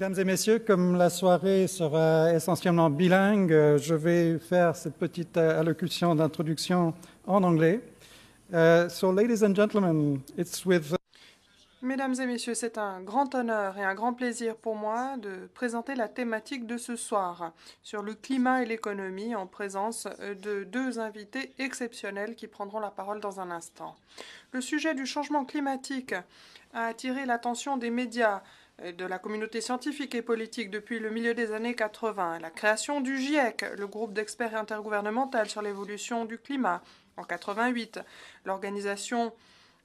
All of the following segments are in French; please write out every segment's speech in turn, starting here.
Mesdames et messieurs, comme la soirée sera essentiellement bilingue, euh, je vais faire cette petite euh, allocution d'introduction en anglais. Euh, so, ladies and gentlemen, it's with. Uh, Mesdames et messieurs, c'est un grand honneur et un grand plaisir pour moi de présenter la thématique de ce soir sur le climat et l'économie en présence de deux invités exceptionnels qui prendront la parole dans un instant. Le sujet du changement climatique a attiré l'attention des médias de la communauté scientifique et politique depuis le milieu des années 80, la création du GIEC, le groupe d'experts intergouvernemental sur l'évolution du climat en 88, l'organisation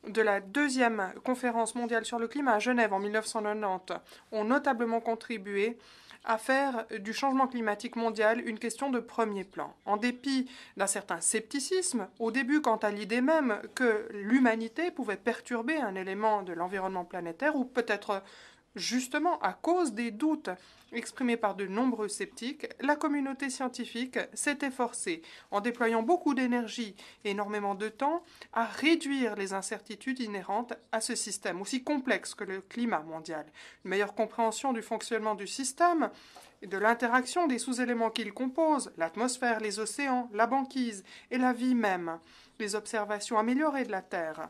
de la deuxième conférence mondiale sur le climat à Genève en 1990 ont notablement contribué à faire du changement climatique mondial une question de premier plan. En dépit d'un certain scepticisme, au début quant à l'idée même que l'humanité pouvait perturber un élément de l'environnement planétaire ou peut-être Justement, à cause des doutes exprimés par de nombreux sceptiques, la communauté scientifique s'est efforcée, en déployant beaucoup d'énergie et énormément de temps, à réduire les incertitudes inhérentes à ce système, aussi complexe que le climat mondial. Une meilleure compréhension du fonctionnement du système et de l'interaction des sous-éléments qu'il compose, l'atmosphère, les océans, la banquise et la vie même, les observations améliorées de la Terre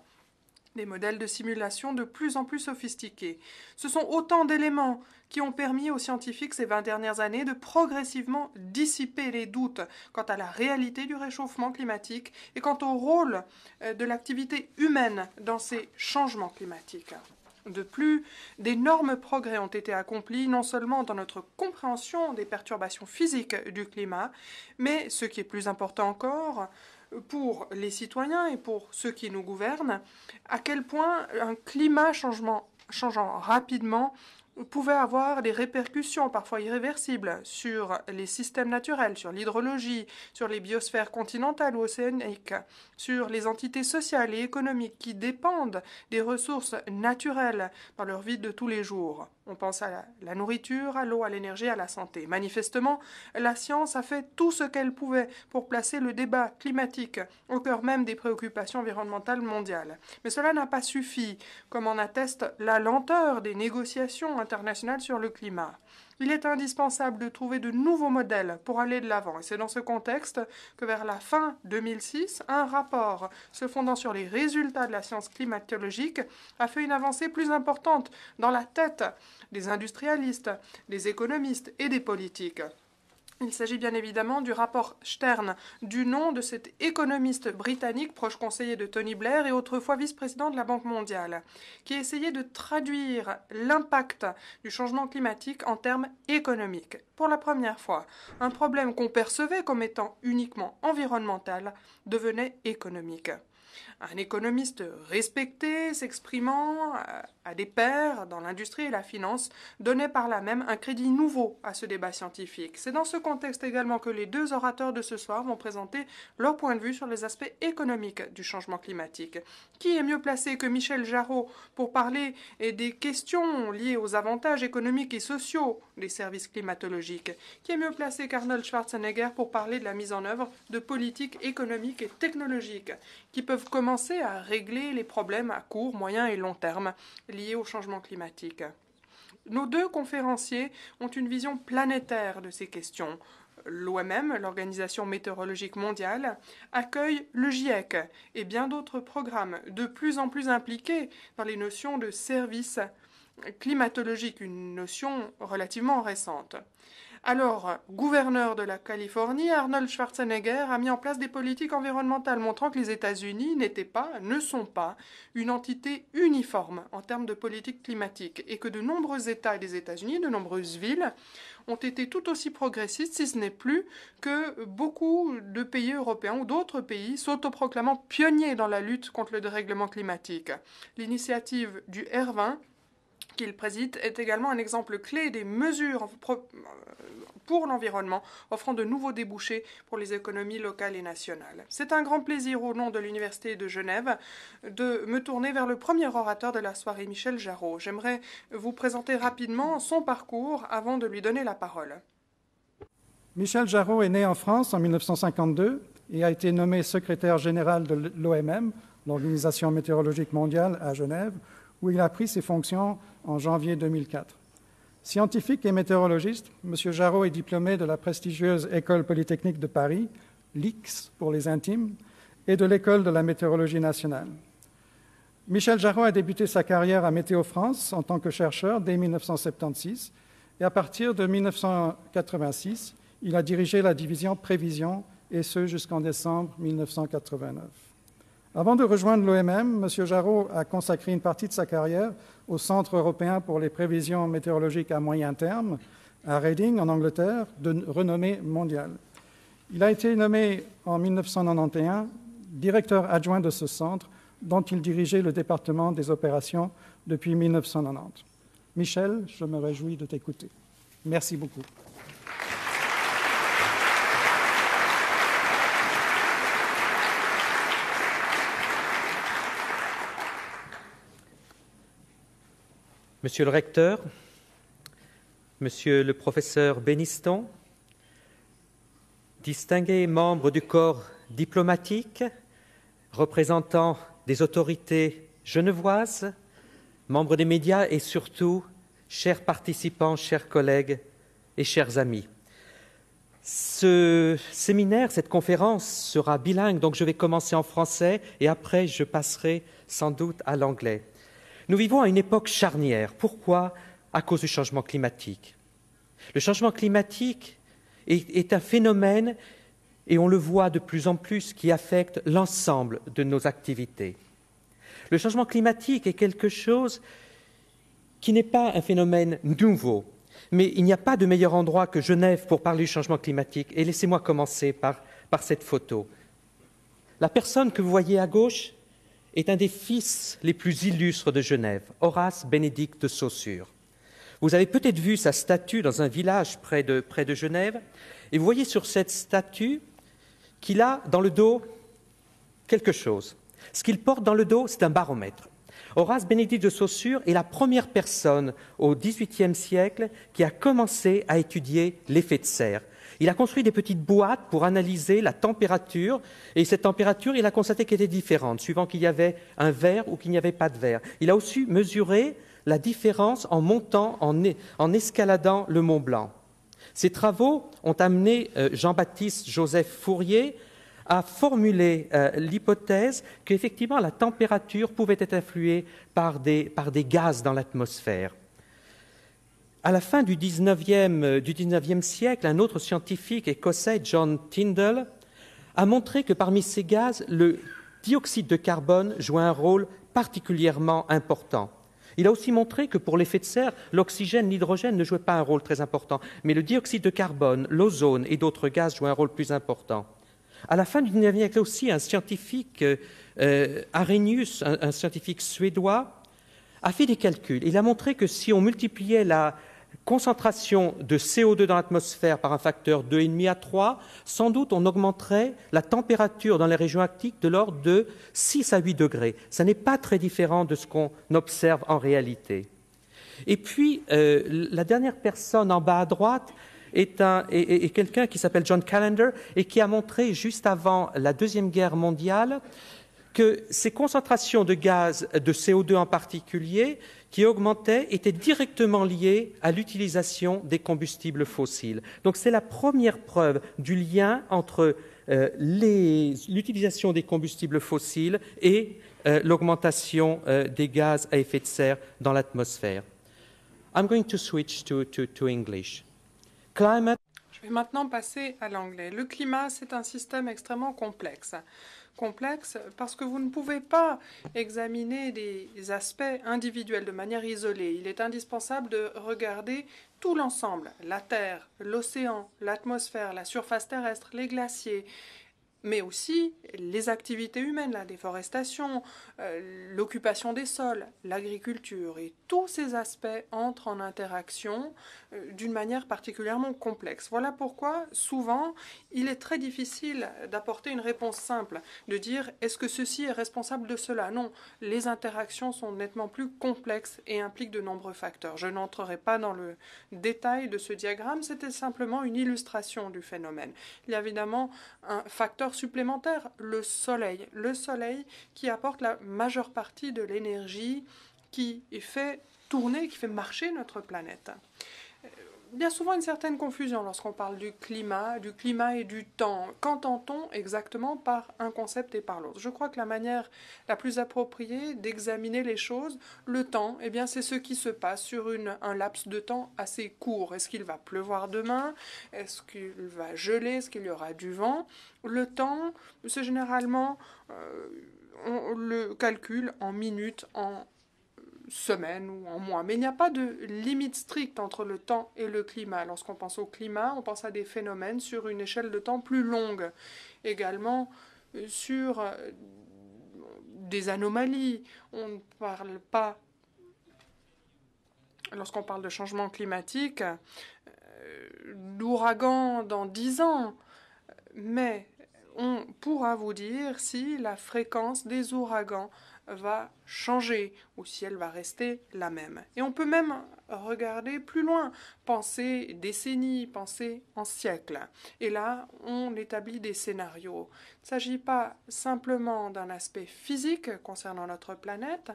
des modèles de simulation de plus en plus sophistiqués. Ce sont autant d'éléments qui ont permis aux scientifiques ces 20 dernières années de progressivement dissiper les doutes quant à la réalité du réchauffement climatique et quant au rôle euh, de l'activité humaine dans ces changements climatiques. De plus, d'énormes progrès ont été accomplis non seulement dans notre compréhension des perturbations physiques du climat, mais, ce qui est plus important encore, pour les citoyens et pour ceux qui nous gouvernent, à quel point un climat changeant rapidement pouvait avoir des répercussions parfois irréversibles sur les systèmes naturels, sur l'hydrologie, sur les biosphères continentales ou océaniques, sur les entités sociales et économiques qui dépendent des ressources naturelles dans leur vie de tous les jours. On pense à la nourriture, à l'eau, à l'énergie, à la santé. Manifestement, la science a fait tout ce qu'elle pouvait pour placer le débat climatique au cœur même des préoccupations environnementales mondiales. Mais cela n'a pas suffi, comme en atteste la lenteur des négociations internationales sur le climat il est indispensable de trouver de nouveaux modèles pour aller de l'avant. Et c'est dans ce contexte que vers la fin 2006, un rapport se fondant sur les résultats de la science climatologique a fait une avancée plus importante dans la tête des industrialistes, des économistes et des politiques. Il s'agit bien évidemment du rapport Stern, du nom de cet économiste britannique proche conseiller de Tony Blair et autrefois vice-président de la Banque mondiale, qui essayait de traduire l'impact du changement climatique en termes économiques. Pour la première fois, un problème qu'on percevait comme étant uniquement environnemental devenait économique un économiste respecté, s'exprimant euh, à des pairs dans l'industrie et la finance, donnait par là même un crédit nouveau à ce débat scientifique. C'est dans ce contexte également que les deux orateurs de ce soir vont présenter leur point de vue sur les aspects économiques du changement climatique. Qui est mieux placé que Michel Jarraud pour parler des questions liées aux avantages économiques et sociaux des services climatologiques Qui est mieux placé qu'Arnold Schwarzenegger pour parler de la mise en œuvre de politiques économiques et technologiques qui peuvent commencer à régler les problèmes à court, moyen et long terme liés au changement climatique. Nos deux conférenciers ont une vision planétaire de ces questions. L'OMM, l'Organisation météorologique mondiale, accueille le GIEC et bien d'autres programmes de plus en plus impliqués dans les notions de services climatologiques, une notion relativement récente. Alors, gouverneur de la Californie, Arnold Schwarzenegger a mis en place des politiques environnementales montrant que les États-Unis n'étaient pas, ne sont pas, une entité uniforme en termes de politique climatique et que de nombreux États des États-Unis, de nombreuses villes, ont été tout aussi progressistes, si ce n'est plus que beaucoup de pays européens ou d'autres pays s'autoproclamant pionniers dans la lutte contre le dérèglement climatique. L'initiative du R20 qu'il préside est également un exemple clé des mesures pour l'environnement, offrant de nouveaux débouchés pour les économies locales et nationales. C'est un grand plaisir au nom de l'Université de Genève de me tourner vers le premier orateur de la soirée, Michel Jarraud. J'aimerais vous présenter rapidement son parcours avant de lui donner la parole. Michel Jarraud est né en France en 1952 et a été nommé secrétaire général de l'OMM, l'Organisation météorologique mondiale, à Genève, où il a pris ses fonctions en janvier 2004. Scientifique et météorologiste, M. Jarot est diplômé de la prestigieuse École polytechnique de Paris, l'IX pour les intimes, et de l'École de la météorologie nationale. Michel Jarot a débuté sa carrière à Météo France en tant que chercheur dès 1976 et à partir de 1986, il a dirigé la division Prévision et ce jusqu'en décembre 1989. Avant de rejoindre l'OMM, M. Jarreau a consacré une partie de sa carrière au Centre européen pour les prévisions météorologiques à moyen terme, à Reading, en Angleterre, de renommée mondiale. Il a été nommé en 1991 directeur adjoint de ce centre, dont il dirigeait le département des opérations depuis 1990. Michel, je me réjouis de t'écouter. Merci beaucoup. Monsieur le recteur, Monsieur le professeur Béniston, distingués membres du corps diplomatique, représentants des autorités genevoises, membres des médias et surtout, chers participants, chers collègues et chers amis. Ce séminaire, cette conférence sera bilingue, donc je vais commencer en français et après je passerai sans doute à l'anglais. Nous vivons à une époque charnière. Pourquoi À cause du changement climatique. Le changement climatique est, un phénomène, et on le voit de plus en plus, qui affecte l'ensemble de nos activités. Le changement climatique est quelque chose qui n'est pas un phénomène nouveau, mais il n'y a pas de meilleur endroit que Genève pour parler du changement climatique. Et laissez-moi commencer par, par cette photo. La personne que vous voyez à gauche, est un des fils les plus illustres de Genève, Horace Bénédicte de Saussure. Vous avez peut-être vu sa statue dans un village près de, près de Genève, et vous voyez sur cette statue qu'il a dans le dos quelque chose. Ce qu'il porte dans le dos, c'est un baromètre. Horace Bénédicte de Saussure est la première personne au XVIIIe siècle qui a commencé à étudier l'effet de serre, il a construit des petites boîtes pour analyser la température, et cette température, il a constaté qu'elle était différente, suivant qu'il y avait un verre ou qu'il n'y avait pas de verre. Il a aussi mesuré la différence en montant, en, escaladant le Mont Blanc. Ces travaux ont amené euh, Jean-Baptiste Joseph Fourier à formuler euh, l'hypothèse qu'effectivement la température pouvait être influée par des gaz dans l'atmosphère. À la fin du 19e, euh, du 19e siècle, un autre scientifique écossais, John Tyndall, a montré que parmi ces gaz, le dioxyde de carbone jouait un rôle particulièrement important. Il a aussi montré que pour l'effet de serre, l'oxygène, l'hydrogène ne jouaient pas un rôle très important, mais le dioxyde de carbone, l'ozone et d'autres gaz jouent un rôle plus important. À la fin du 19e siècle aussi, un scientifique, euh, euh Arrhenius, un scientifique suédois, a fait des calculs. Il a montré que si on multipliait la, concentration de CO2 dans l'atmosphère par un facteur 2,5 à 3, sans doute on augmenterait la température dans les régions arctiques de l'ordre de 6 à 8 degrés. Ce n'est pas très différent de ce qu'on observe en réalité. Et puis, euh, la dernière personne en bas à droite est, quelqu'un qui s'appelle John Callender et qui a montré juste avant la Deuxième Guerre mondiale que ces concentrations de gaz, de CO2 en particulier, qui augmentait était directement liée à l'utilisation des combustibles fossiles. Donc c'est la première preuve du lien entre euh, l'utilisation des combustibles fossiles et euh, l'augmentation euh, des gaz à effet de serre dans l'atmosphère. Je vais maintenant passer à l'anglais. Le climat, c'est un système extrêmement complexe complexe parce que vous ne pouvez pas examiner des aspects individuels de manière isolée. Il est indispensable de regarder tout l'ensemble, la Terre, l'océan, l'atmosphère, la surface terrestre, les glaciers, mais aussi les activités humaines, la déforestation, euh, l'occupation des sols, l'agriculture et tous ces aspects entrent en interaction euh, d'une manière particulièrement complexe. Voilà pourquoi souvent il est très difficile d'apporter une réponse simple, de dire est-ce que ceci est responsable de cela Non, les interactions sont nettement plus complexes et impliquent de nombreux facteurs. Je n'entrerai pas dans le détail de ce diagramme, c'était simplement une illustration du phénomène. Il y a évidemment un facteur supplémentaire, le soleil. Le soleil qui apporte la majeure partie de l'énergie qui fait tourner, qui fait marcher notre planète. Il y a souvent une certaine confusion lorsqu'on parle du climat, du climat et du temps. Qu'entend-on exactement par un concept et par l'autre Je crois que la manière la plus appropriée d'examiner les choses, le temps, eh bien c'est ce qui se passe sur une, un laps de temps assez court. Est-ce qu'il va pleuvoir demain Est-ce qu'il va geler Est-ce qu'il y aura du vent Le temps, c'est généralement... Euh, on le calcule en minutes, en semaine ou en mois. Mais il n'y a pas de limite stricte entre le temps et le climat. Lorsqu'on pense au climat, on pense à des phénomènes sur une échelle de temps plus longue. Également euh, sur euh, des anomalies. On ne parle pas, lorsqu'on parle de changement climatique, euh, d'ouragan dans dix ans. Mais on pourra vous dire si la fréquence des ouragans va changer ou si elle va rester la même. Et on peut même regarder plus loin, penser décennies, penser en siècles. Et là, on établit des scénarios. Il ne s'agit pas simplement d'un aspect physique concernant notre planète,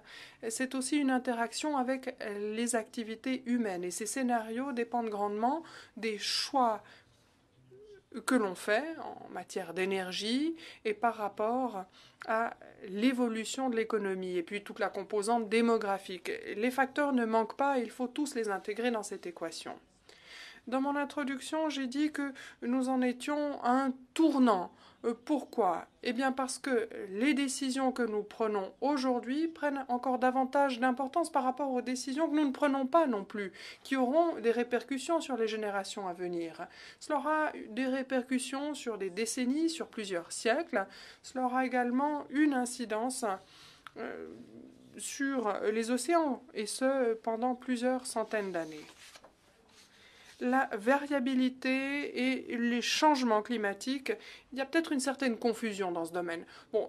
c'est aussi une interaction avec les activités humaines. Et ces scénarios dépendent grandement des choix que l'on fait en matière d'énergie et par rapport à l'évolution de l'économie et puis toute la composante démographique. Les facteurs ne manquent pas, il faut tous les intégrer dans cette équation. Dans mon introduction, j'ai dit que nous en étions à un tournant euh, pourquoi Eh bien parce que les décisions que nous prenons aujourd'hui prennent encore davantage d'importance par rapport aux décisions que nous ne prenons pas non plus, qui auront des répercussions sur les générations à venir. Cela aura des répercussions sur des décennies, sur plusieurs siècles. Cela aura également une incidence euh, sur les océans, et ce pendant plusieurs centaines d'années la variabilité et les changements climatiques. Il y a peut-être une certaine confusion dans ce domaine. Bon,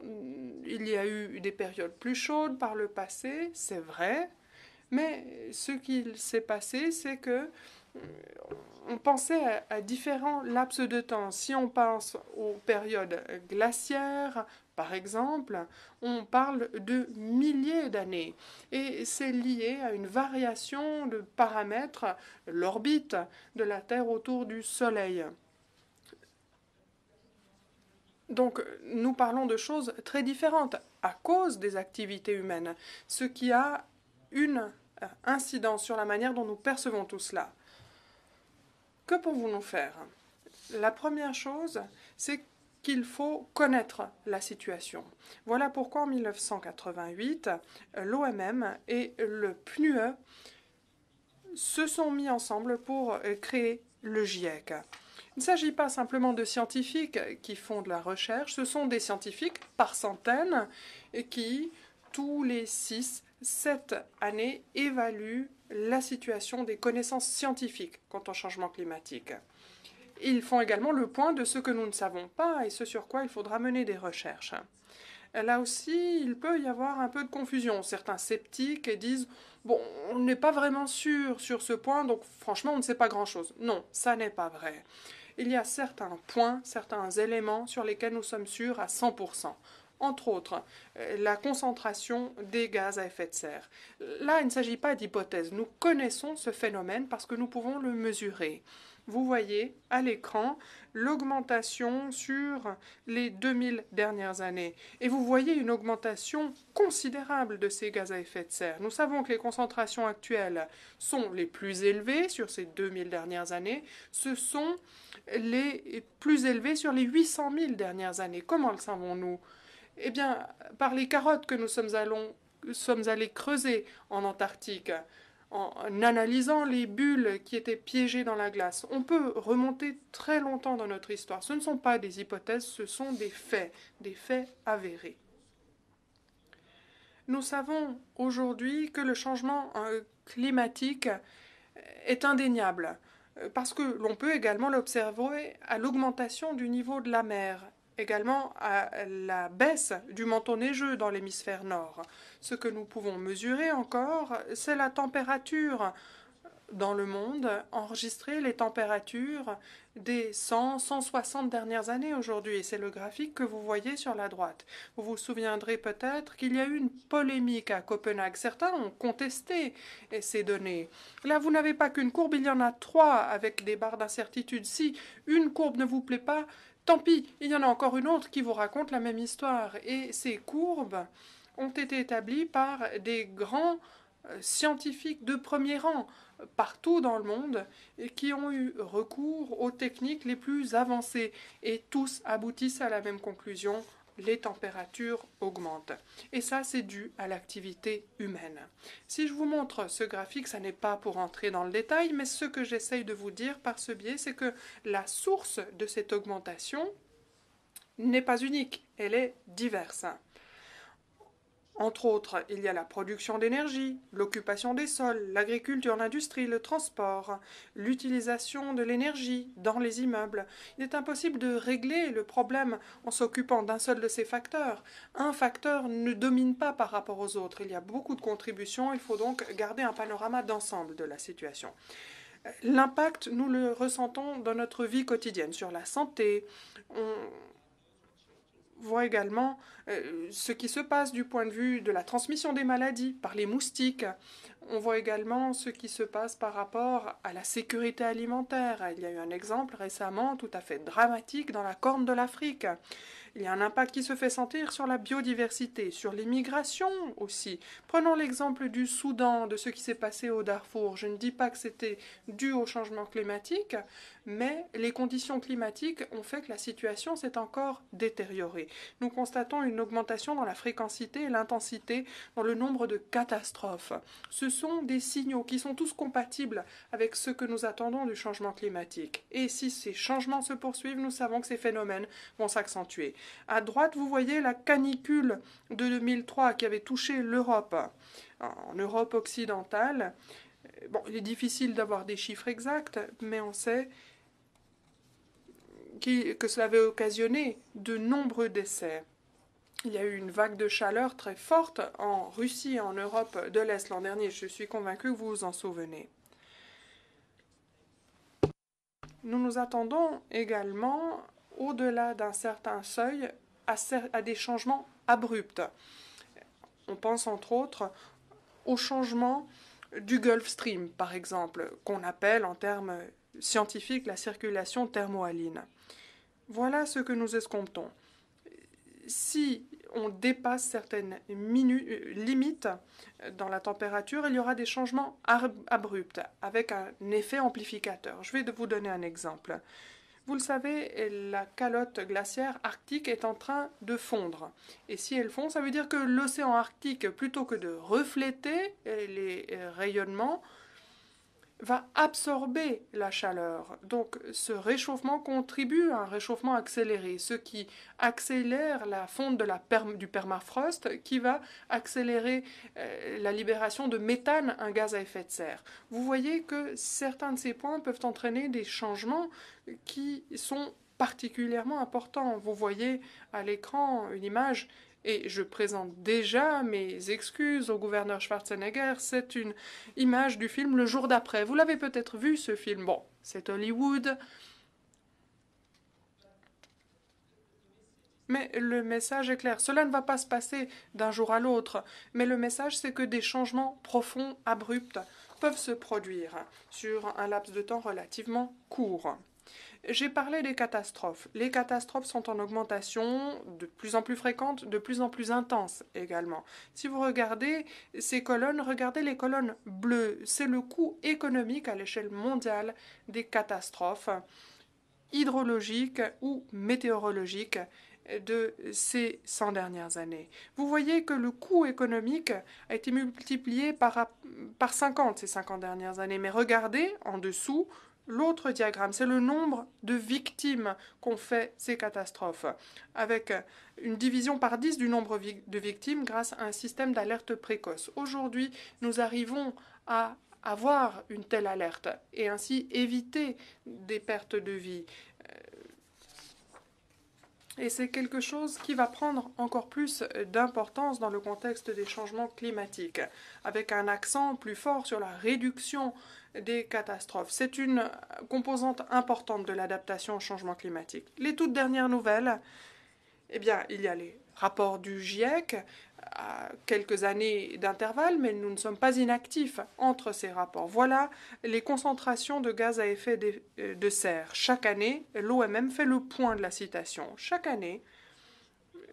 il y a eu des périodes plus chaudes par le passé, c'est vrai, mais ce qu'il s'est passé, c'est que euh, on pensait à, différents laps de temps. Si on pense aux périodes glaciaires, par exemple, on parle de milliers d'années. Et c'est lié à une variation de paramètres, l'orbite de la Terre autour du Soleil. Donc nous parlons de choses très différentes à cause des activités humaines, ce qui a une euh, incidence sur la manière dont nous percevons tout cela. Que pouvons-nous faire La première chose, c'est il faut connaître la situation. Voilà pourquoi en 1988, l'OMM et le PNUE se sont mis ensemble pour euh, créer le GIEC. Il ne s'agit pas simplement de scientifiques qui font de la recherche, ce sont des scientifiques par centaines qui, tous les 6, 7 années, évaluent la situation des connaissances scientifiques quant au changement climatique. Ils font également le point de ce que nous ne savons pas et ce sur quoi il faudra mener des recherches. Là aussi, il peut y avoir un peu de confusion. Certains sceptiques disent Bon, on n'est pas vraiment sûr sur ce point, donc franchement, on ne sait pas grand-chose. Non, ça n'est pas vrai. Il y a certains points, certains éléments sur lesquels nous sommes sûrs à 100% entre autres euh, la concentration des gaz à effet de serre. Là, il ne s'agit pas d'hypothèse. Nous connaissons ce phénomène parce que nous pouvons le mesurer vous voyez à l'écran l'augmentation sur les 2000 dernières années. Et vous voyez une augmentation considérable de ces gaz à effet de serre. Nous savons que les concentrations actuelles sont les plus élevées sur ces 2000 dernières années. Ce sont les plus élevées sur les 800 000 dernières années. Comment le savons-nous Eh bien, par les carottes que nous sommes, sommes allés creuser en Antarctique en analysant les bulles qui étaient piégées dans la glace. On peut remonter très longtemps dans notre histoire. Ce ne sont pas des hypothèses, ce sont des faits, des faits avérés. Nous savons aujourd'hui que le changement euh, climatique euh, est indéniable, euh, parce que l'on peut également l'observer à l'augmentation du niveau de la mer également à la baisse du manteau neigeux dans l'hémisphère nord. Ce que nous pouvons mesurer encore, c'est la température dans le monde, enregistrer les températures des 100, 160 dernières années aujourd'hui. Et C'est le graphique que vous voyez sur la droite. Vous vous souviendrez peut-être qu'il y a eu une polémique à Copenhague. Certains ont contesté ces données. Là, vous n'avez pas qu'une courbe, il y en a trois avec des barres d'incertitude. Si une courbe ne vous plaît pas, Tant pis, il y en a encore une autre qui vous raconte la même histoire. Et ces courbes ont été établies par des grands euh, scientifiques de premier rang partout dans le monde et qui ont eu recours aux techniques les plus avancées et tous aboutissent à la même conclusion les températures augmentent. Et ça, c'est dû à l'activité humaine. Si je vous montre ce graphique, ça n'est pas pour entrer dans le détail, mais ce que j'essaye de vous dire par ce biais, c'est que la source de cette augmentation n'est pas unique, elle est diverse. Entre autres, il y a la production d'énergie, l'occupation des sols, l'agriculture, l'industrie, le transport, l'utilisation de l'énergie dans les immeubles. Il est impossible de régler le problème en s'occupant d'un seul de ces facteurs. Un facteur ne domine pas par rapport aux autres. Il y a beaucoup de contributions, il faut donc garder un panorama d'ensemble de la situation. L'impact, nous le ressentons dans notre vie quotidienne, sur la santé voit également euh, ce qui se passe du point de vue de la transmission des maladies par les moustiques. On voit également ce qui se passe par rapport à la sécurité alimentaire. Il y a eu un exemple récemment tout à fait dramatique dans la Corne de l'Afrique. Il y a un impact qui se fait sentir sur la biodiversité, sur l'immigration aussi. Prenons l'exemple du Soudan, de ce qui s'est passé au Darfour. Je ne dis pas que c'était dû au changement climatique, mais les conditions climatiques ont fait que la situation s'est encore détériorée. Nous constatons une augmentation dans la fréquence et l'intensité, dans le nombre de catastrophes. Ce sont des signaux qui sont tous compatibles avec ce que nous attendons du changement climatique. Et si ces changements se poursuivent, nous savons que ces phénomènes vont s'accentuer. À droite, vous voyez la canicule de 2003 qui avait touché l'Europe, en Europe occidentale. Bon, il est difficile d'avoir des chiffres exacts, mais on sait que cela avait occasionné de nombreux décès. Il y a eu une vague de chaleur très forte en Russie et en Europe de l'Est l'an dernier. Je suis convaincu que vous vous en souvenez. Nous nous attendons également au-delà d'un certain seuil à, des changements abrupts. On pense entre autres au changement du Gulf Stream, par exemple, qu'on appelle en termes scientifiques la circulation thermohaline. Voilà ce que nous escomptons. Si on dépasse certaines limites dans la température, il y aura des changements abrupts avec un effet amplificateur. Je vais vous donner un exemple. Vous le savez, la calotte glaciaire arctique est en train de fondre. Et si elle fond, ça veut dire que l'océan arctique, plutôt que de refléter les euh, rayonnements, va absorber la chaleur. Donc ce réchauffement contribue à un réchauffement accéléré, ce qui accélère la fonte du permafrost, qui va accélérer euh, la libération de méthane, un gaz à effet de serre. Vous voyez que certains de ces points peuvent entraîner des changements qui sont particulièrement importants. Vous voyez à l'écran une image et je présente déjà mes excuses au gouverneur Schwarzenegger, c'est une image du film Le jour d'après. Vous l'avez peut-être vu ce film. Bon, c'est Hollywood. Mais le message est clair. Cela ne va pas se passer d'un jour à l'autre. Mais le message, c'est que des changements profonds, abrupts, peuvent se produire sur un laps de temps relativement court. J'ai parlé des catastrophes. Les catastrophes sont en augmentation de plus en plus fréquentes, de plus en plus intenses également. Si vous regardez ces colonnes, regardez les colonnes bleues. C'est le coût économique à l'échelle mondiale des catastrophes hydrologiques ou météorologiques de ces 100 dernières années. Vous voyez que le coût économique a été multiplié par, par 50 ces 50 dernières années. Mais regardez en dessous l'autre diagramme, c'est le nombre de victimes qu'ont fait ces catastrophes, avec une division par 10 du nombre de victimes grâce à un système d'alerte précoce. Aujourd'hui, nous arrivons à avoir une telle alerte et ainsi éviter des pertes de vie et c'est quelque chose qui va prendre encore plus d'importance dans le contexte des changements climatiques, avec un accent plus fort sur la réduction des catastrophes. C'est une composante importante de l'adaptation au changement climatique. Les toutes dernières nouvelles, eh bien, il y a les rapports du GIEC, à quelques années d'intervalle, mais nous ne sommes pas inactifs entre ces rapports. Voilà les concentrations de gaz à effet de, euh, serre. Chaque année, l'OMM fait le point de la citation. Chaque année,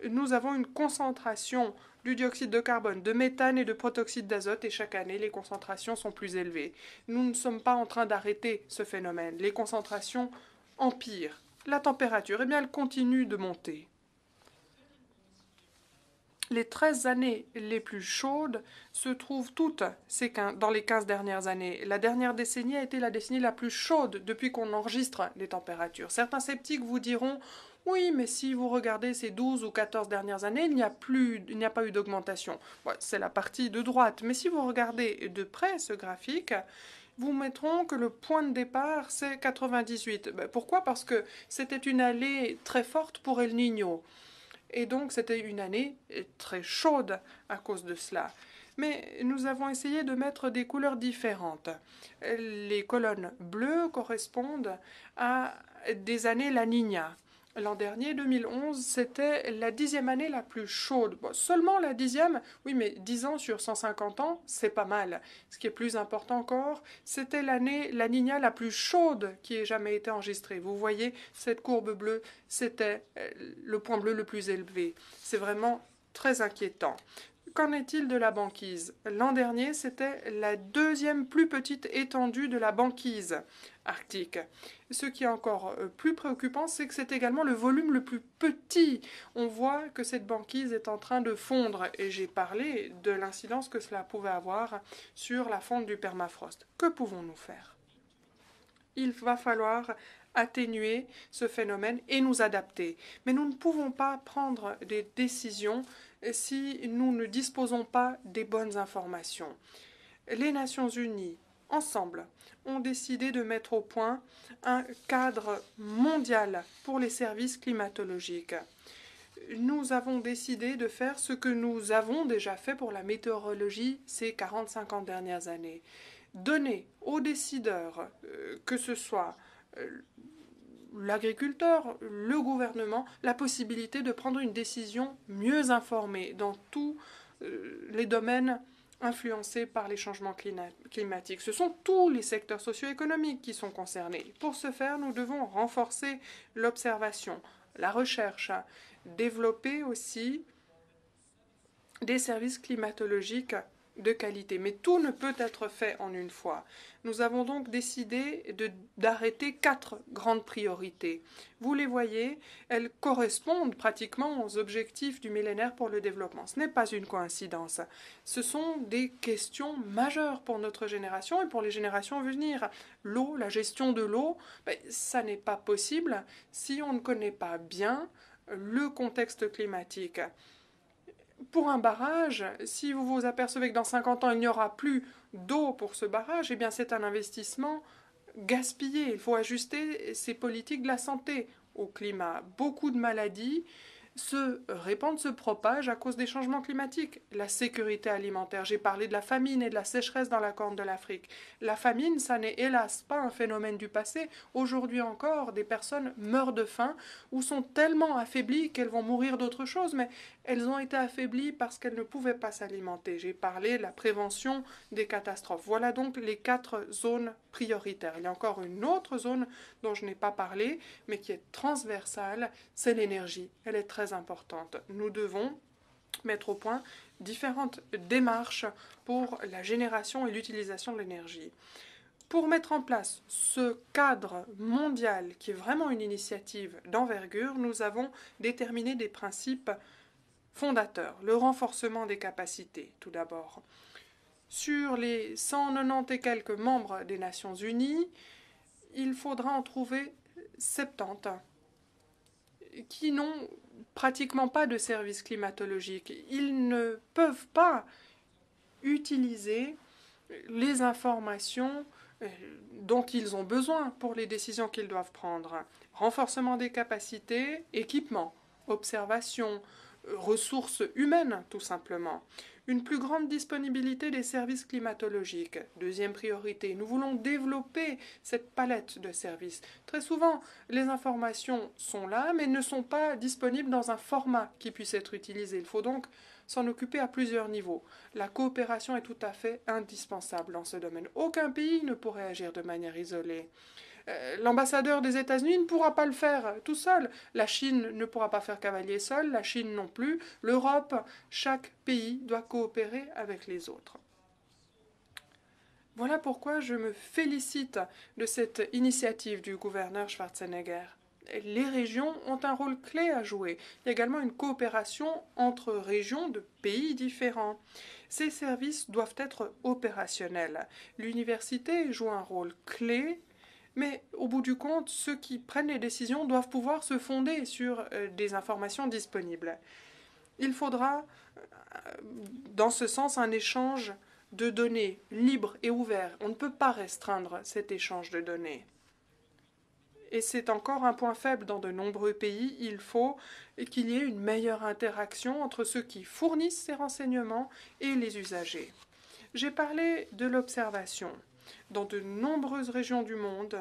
nous avons une concentration du dioxyde de carbone, de méthane et de protoxyde d'azote, et chaque année, les concentrations sont plus élevées. Nous ne sommes pas en train d'arrêter ce phénomène. Les concentrations empirent. La température, eh bien, elle continue de monter les 13 années les plus chaudes se trouvent toutes dans les 15 dernières années. La dernière décennie a été la décennie la plus chaude depuis qu'on enregistre les températures. Certains sceptiques vous diront oui, mais si vous regardez ces 12 ou 14 dernières années, il n'y a, plus, a pas eu d'augmentation. c'est la partie de droite. Mais si vous regardez de près ce graphique, vous mettrons que le point de départ, c'est 98. Ben, pourquoi Parce que c'était une allée très forte pour El Niño. Et donc c'était une année euh, très chaude à cause de cela. Mais nous avons essayé de mettre des couleurs différentes. Les colonnes bleues correspondent à des années La Niña, l'an dernier, 2011, c'était la dixième année la plus chaude. seulement la dixième, oui, mais dix ans sur 150 ans, c'est pas mal. Ce qui est plus important encore, c'était l'année, la Nina la plus chaude qui ait jamais été enregistrée. Vous voyez, cette courbe bleue, c'était euh, le point bleu le plus élevé. C'est vraiment très inquiétant. Qu'en est-il de la banquise L'an dernier, c'était la deuxième plus petite étendue de la banquise, arctique. Ce qui est encore euh, plus préoccupant, c'est que c'est également le volume le plus petit. On voit que cette banquise est en train de fondre et j'ai parlé de l'incidence que cela pouvait avoir sur la fonte du permafrost. Que pouvons-nous faire Il va falloir atténuer ce phénomène et nous adapter. Mais nous ne pouvons pas prendre des décisions si nous ne disposons pas des bonnes informations. Les Nations Unies, ensemble, ont décidé de mettre au point un cadre mondial pour les services climatologiques. Nous avons décidé de faire ce que nous avons déjà fait pour la météorologie ces 40-50 dernières années. Donner aux décideurs, euh, que ce soit euh, l'agriculteur, le gouvernement, la possibilité de prendre une décision mieux informée dans tous euh, les domaines influencés par les changements climatiques. Ce sont tous les secteurs socio-économiques qui sont concernés. Pour ce faire, nous devons renforcer l'observation, la recherche, développer aussi des services climatologiques de qualité. Mais tout ne peut être fait en une fois. Nous avons donc décidé d'arrêter quatre grandes priorités. Vous les voyez, elles correspondent pratiquement aux objectifs du millénaire pour le développement. Ce n'est pas une coïncidence. Ce sont des questions majeures pour notre génération et pour les générations à venir. L'eau, la gestion de l'eau, ben, ça n'est pas possible si on ne connaît pas bien le contexte climatique pour un barrage, si vous vous apercevez que dans 50 ans, il n'y aura plus d'eau pour ce barrage, eh bien c'est un investissement gaspillé. Il faut ajuster ces politiques de la santé au climat. Beaucoup de maladies se répandent, se propagent à cause des changements climatiques. La sécurité alimentaire, j'ai parlé de la famine et de la sécheresse dans la Corne de l'Afrique. La famine, ça n'est hélas pas un phénomène du passé. Aujourd'hui encore, des personnes meurent de faim ou sont tellement affaiblies qu'elles vont mourir d'autre chose, mais elles ont été affaiblies parce qu'elles ne pouvaient pas s'alimenter. J'ai parlé de la prévention des catastrophes. Voilà donc les quatre zones prioritaires. Il y a encore une autre zone dont je n'ai pas parlé, mais qui est transversale, c'est l'énergie. Elle est très importante. Nous devons mettre au point différentes démarches pour la génération et l'utilisation de l'énergie. Pour mettre en place ce cadre mondial qui est vraiment une initiative d'envergure, nous avons déterminé des principes Fondateur, le renforcement des capacités, tout d'abord. Sur les 190 et quelques membres des Nations Unies, il faudra en trouver 70 qui n'ont pratiquement pas de service climatologique. Ils ne peuvent pas utiliser les informations euh, dont ils ont besoin pour les décisions qu'ils doivent prendre. Renforcement des capacités, équipement, observation, ressources humaines, tout simplement. Une plus grande disponibilité des services climatologiques. Deuxième priorité, nous voulons développer cette palette de services. Très souvent, les informations sont là, mais ne sont pas disponibles dans un format qui puisse être utilisé. Il faut donc s'en occuper à plusieurs niveaux. La coopération est tout à fait indispensable dans ce domaine. Aucun pays ne pourrait agir de manière isolée. Euh, l'ambassadeur des États-Unis ne pourra pas le faire tout seul. La Chine ne pourra pas faire cavalier seul, la Chine non plus. L'Europe, chaque pays doit coopérer avec les autres. Voilà pourquoi je me félicite de cette initiative du gouverneur Schwarzenegger. Les régions ont un rôle clé à jouer. Il y a également une coopération entre régions de pays différents. Ces services doivent être opérationnels. L'université joue un rôle clé mais au bout du compte, ceux qui prennent les décisions doivent pouvoir se fonder sur euh, des informations disponibles. Il faudra, euh, dans ce sens, un échange de données libre et ouvert. On ne peut pas restreindre cet échange de données. Et c'est encore un point faible dans de nombreux pays. Il faut qu'il y ait une meilleure interaction entre ceux qui fournissent ces renseignements et les usagers. J'ai parlé de l'observation dans de nombreuses régions du monde,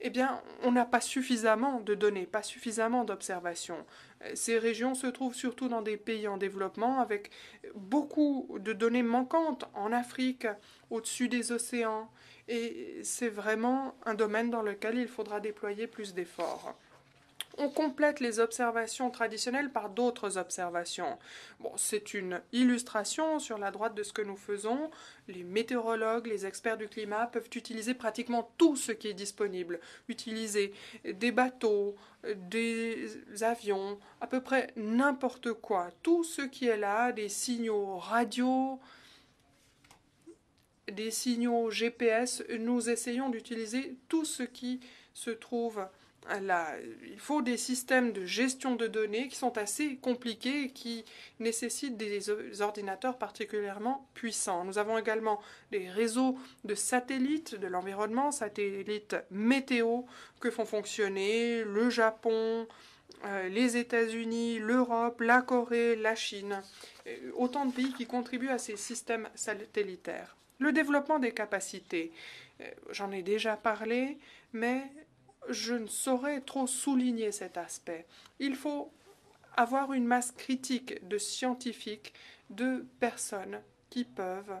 eh bien, on n'a pas suffisamment de données, pas suffisamment d'observations. Euh, ces régions se trouvent surtout dans des pays en développement avec beaucoup de données manquantes en Afrique, au-dessus des océans, et c'est vraiment un domaine dans lequel il faudra déployer plus d'efforts on complète les observations traditionnelles par d'autres observations. Bon, c'est une illustration sur la droite de ce que nous faisons. Les météorologues, les experts du climat peuvent utiliser pratiquement tout ce qui est disponible. Utiliser des bateaux, des avions, à peu près n'importe quoi. Tout ce qui est là, des signaux radio, des signaux GPS, nous essayons d'utiliser tout ce qui se trouve il faut des systèmes de gestion de données qui sont assez compliqués et qui nécessitent des ordinateurs particulièrement puissants. Nous avons également des réseaux de satellites de l'environnement, satellites météo, que font fonctionner le Japon, euh, les États-Unis, l'Europe, la Corée, la Chine, autant de pays qui contribuent à ces systèmes satellitaires. Le développement des capacités, euh, j'en ai déjà parlé, mais je ne saurais trop souligner cet aspect. Il faut avoir une masse critique de scientifiques, de personnes qui peuvent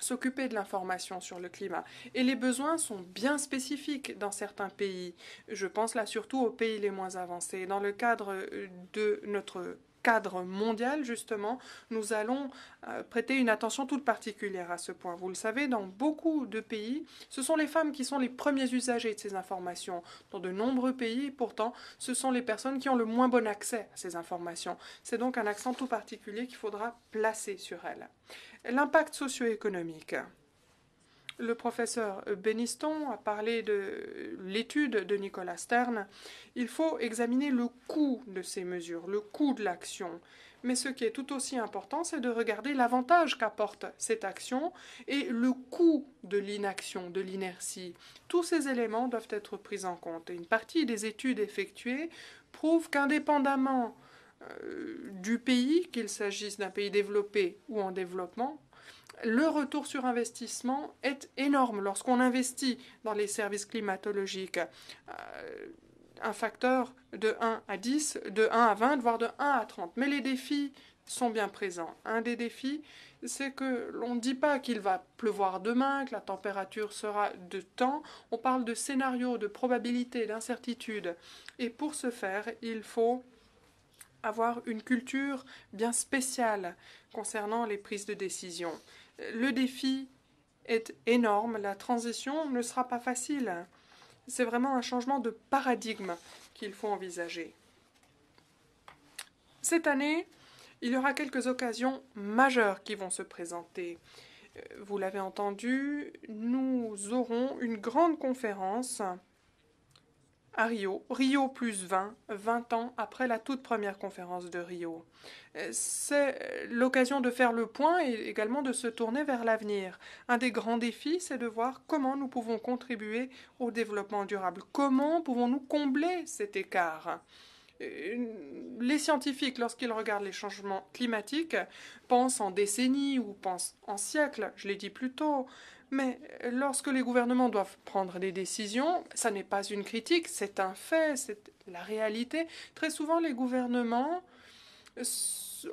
s'occuper de l'information sur le climat. Et les besoins sont bien spécifiques dans certains pays. Je pense là surtout aux pays les moins avancés. Dans le cadre euh, de notre cadre mondial, justement, nous allons euh, prêter une attention toute particulière à ce point. Vous le savez, dans beaucoup de pays, ce sont les femmes qui sont les premiers usagers de ces informations. Dans de nombreux pays, pourtant, ce sont les personnes qui ont le moins bon accès à ces informations. C'est donc un accent tout particulier qu'il faudra placer sur elles. L'impact socio-économique le professeur Beniston a parlé de l'étude de Nicolas Stern. Il faut examiner le coût de ces mesures, le coût de l'action. Mais ce qui est tout aussi important, c'est de regarder l'avantage qu'apporte cette action et le coût de l'inaction, de l'inertie. Tous ces éléments doivent être pris en compte. une partie des études effectuées prouve qu'indépendamment euh, du pays, qu'il s'agisse d'un pays développé ou en développement, le retour sur investissement est énorme. Lorsqu'on investit dans les services climatologiques, euh, un facteur de 1 à 10, de 1 à 20, voire de 1 à 30. Mais les défis sont bien présents. Un des défis, c'est que l'on ne dit pas qu'il va pleuvoir demain, que la température sera de temps. On parle de scénarios, de probabilités, d'incertitudes. Et pour ce faire, il faut avoir une culture bien spéciale concernant les prises de décision. Le défi est énorme, la transition ne sera pas facile. C'est vraiment un changement de paradigme qu'il faut envisager. Cette année, il y aura quelques occasions majeures qui vont se présenter. Euh, vous l'avez entendu, nous aurons une grande conférence Rio, Rio plus 20, 20 ans après la toute première conférence de Rio. Euh, c'est l'occasion de faire le point et également de se tourner vers l'avenir. Un des grands défis, c'est de voir comment nous pouvons contribuer au développement durable, comment pouvons-nous combler cet écart euh, les scientifiques, lorsqu'ils regardent les changements climatiques, pensent en décennies ou pensent en siècles, je l'ai dit plus tôt, mais euh, lorsque les gouvernements doivent prendre des décisions, ça n'est pas une critique, c'est un fait, c'est la réalité. Très souvent, les gouvernements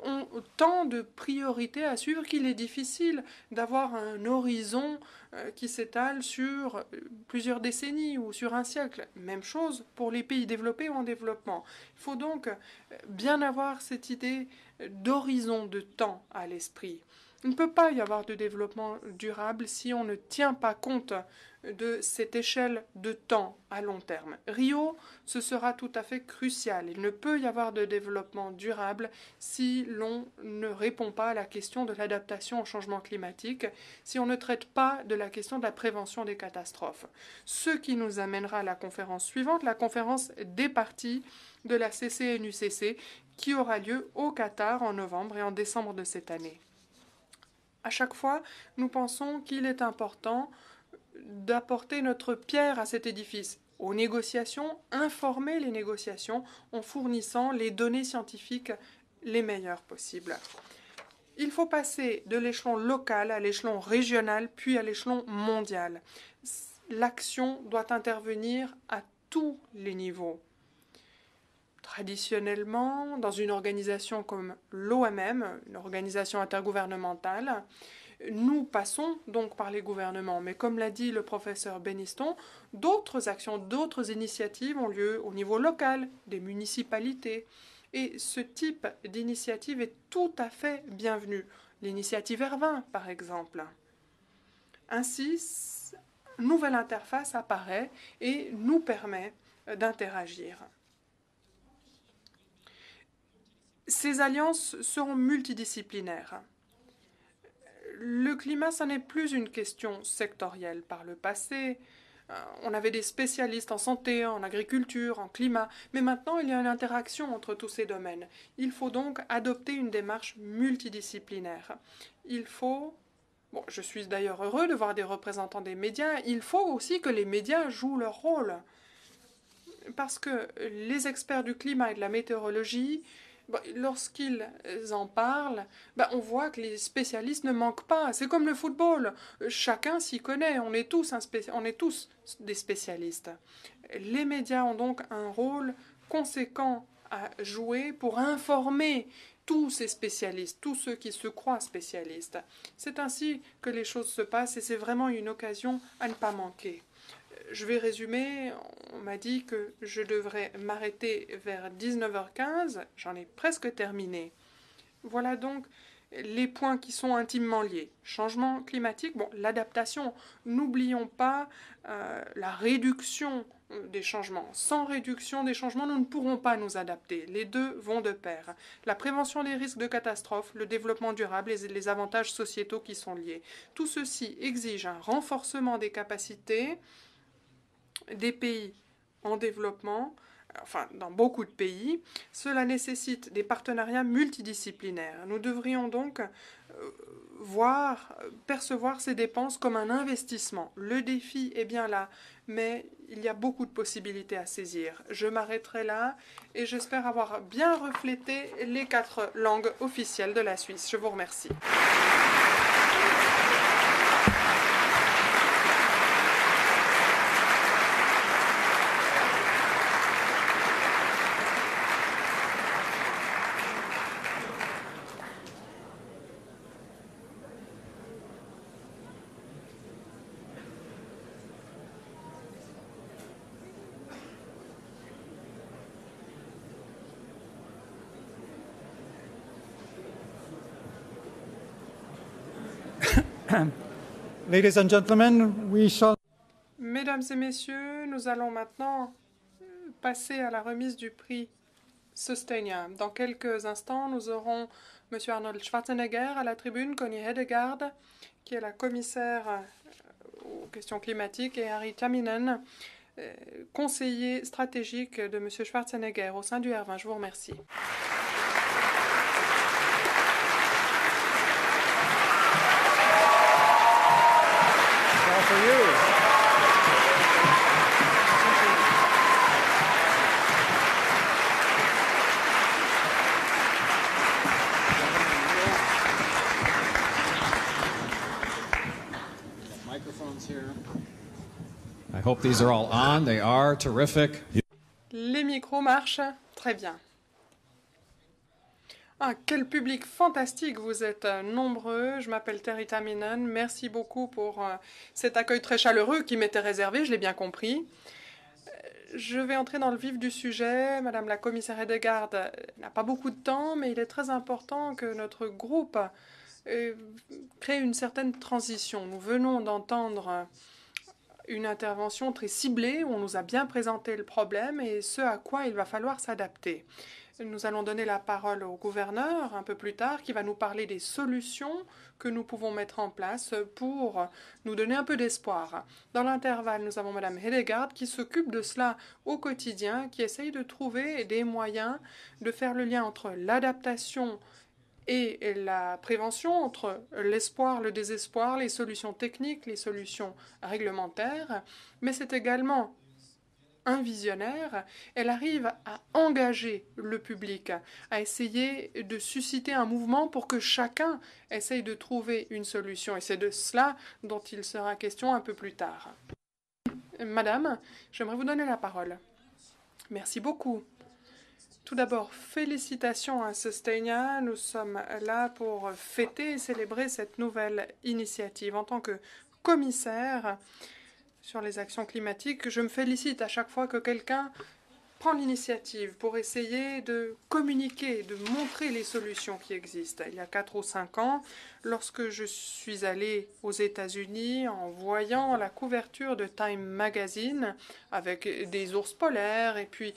ont tant de priorités à suivre qu'il est difficile d'avoir un horizon euh, qui s'étale sur euh, plusieurs décennies ou sur un siècle. Même chose pour les pays développés ou en développement. Il faut donc bien avoir cette idée d'horizon de temps à l'esprit. Il ne peut pas y avoir de développement durable si on ne tient pas compte de cette échelle de temps à long terme. Rio, ce sera tout à fait crucial. Il ne peut y avoir de développement durable si l'on ne répond pas à la question de l'adaptation au changement climatique, si on ne traite pas de la question de la prévention des catastrophes. Ce qui nous amènera à la conférence suivante, la conférence des parties de la CCNUCC qui aura lieu au Qatar en novembre et en décembre de cette année. À chaque fois, nous pensons qu'il est important d'apporter notre pierre à cet édifice. Aux négociations, informer les négociations en fournissant les données scientifiques les meilleures possibles. Il faut passer de l'échelon local à l'échelon régional, puis à l'échelon mondial. L'action doit intervenir à tous les niveaux. Traditionnellement, dans une organisation comme l'OMM, une organisation intergouvernementale, nous passons donc par les gouvernements. Mais comme l'a dit le professeur Beniston, d'autres actions, d'autres initiatives ont lieu au niveau local, des municipalités. Et ce type d'initiative est tout à fait bienvenu. L'initiative r par exemple. Ainsi, une nouvelle interface apparaît et nous permet d'interagir. Ces alliances seront multidisciplinaires. Le climat, ce n'est plus une question sectorielle. Par le passé, euh, on avait des spécialistes en santé, en agriculture, en climat, mais maintenant il y a une interaction entre tous ces domaines. Il faut donc adopter une démarche multidisciplinaire. Il faut... je suis d'ailleurs heureux de voir des représentants des médias. Il faut aussi que les médias jouent leur rôle. Parce que les experts du climat et de la météorologie, bah, lorsqu'ils euh, en parlent, bah, on voit que les spécialistes ne manquent pas. C'est comme le football. Chacun s'y connaît. On est, tous on est tous des spécialistes. Les médias ont donc un rôle conséquent à jouer pour informer tous ces spécialistes, tous ceux qui se croient spécialistes. C'est ainsi que les choses se passent et c'est vraiment une occasion à ne pas manquer je vais résumer, on m'a dit que je devrais m'arrêter vers 19h15, j'en ai presque terminé. Voilà donc les points qui sont intimement liés. Changement climatique, bon, l'adaptation, n'oublions pas euh, la réduction des changements. Sans réduction des changements, nous ne pourrons pas nous adapter. Les deux vont de pair. La prévention des risques de catastrophe, le développement durable et les avantages sociétaux qui sont liés. Tout ceci exige un renforcement des capacités des pays en développement, enfin dans beaucoup de pays, cela nécessite des partenariats multidisciplinaires. Nous devrions donc euh, voir, percevoir ces dépenses comme un investissement. Le défi est bien là, mais il y a beaucoup de possibilités à saisir. Je m'arrêterai là et j'espère avoir bien reflété les quatre langues officielles de la Suisse. Je vous remercie. gentlemen, Mesdames et messieurs, nous allons maintenant euh, passer à la remise du prix Sustainable. Dans quelques instants, nous aurons M. Arnold Schwarzenegger à la tribune, Connie Hedegaard, qui est la commissaire euh, aux questions climatiques, et Harry Taminen, euh, conseiller stratégique de M. Schwarzenegger au sein du R20. Je vous remercie. Les micros marchent très bien. Ah, quel public fantastique Vous êtes euh, nombreux. Je m'appelle Terry Taminen. Merci beaucoup pour euh, cet accueil très chaleureux qui m'était réservé, je l'ai bien compris. Euh, je vais entrer dans le vif du sujet. Madame la commissaire Edegarde n'a pas beaucoup de temps, mais il est très important que notre groupe crée une certaine transition. Nous venons d'entendre une intervention très ciblée où on nous a bien présenté le problème et ce à quoi il va falloir s'adapter. Nous allons donner la parole au gouverneur un peu plus tard qui va nous parler des solutions que nous pouvons mettre en place pour nous donner un peu d'espoir. Dans l'intervalle, nous avons Madame Hedegaard qui s'occupe de cela au quotidien, qui essaye de trouver des moyens de faire le lien entre l'adaptation et la prévention entre l'espoir, le désespoir, les solutions techniques, les solutions réglementaires, mais c'est également un visionnaire, elle arrive à engager le public, à essayer de susciter un mouvement pour que chacun essaye de trouver une solution. Et c'est de cela dont il sera question un peu plus tard. Madame, j'aimerais vous donner la parole. Merci beaucoup. Tout d'abord, félicitations à Sustainia. Nous sommes là pour fêter et célébrer cette nouvelle initiative. En tant que commissaire sur les actions climatiques, je me félicite à chaque fois que quelqu'un prendre l'initiative pour essayer de communiquer, de montrer les solutions qui existent. Il y a 4 ou 5 ans, lorsque je suis allée aux États-Unis en voyant la couverture de Time Magazine avec des ours polaires et puis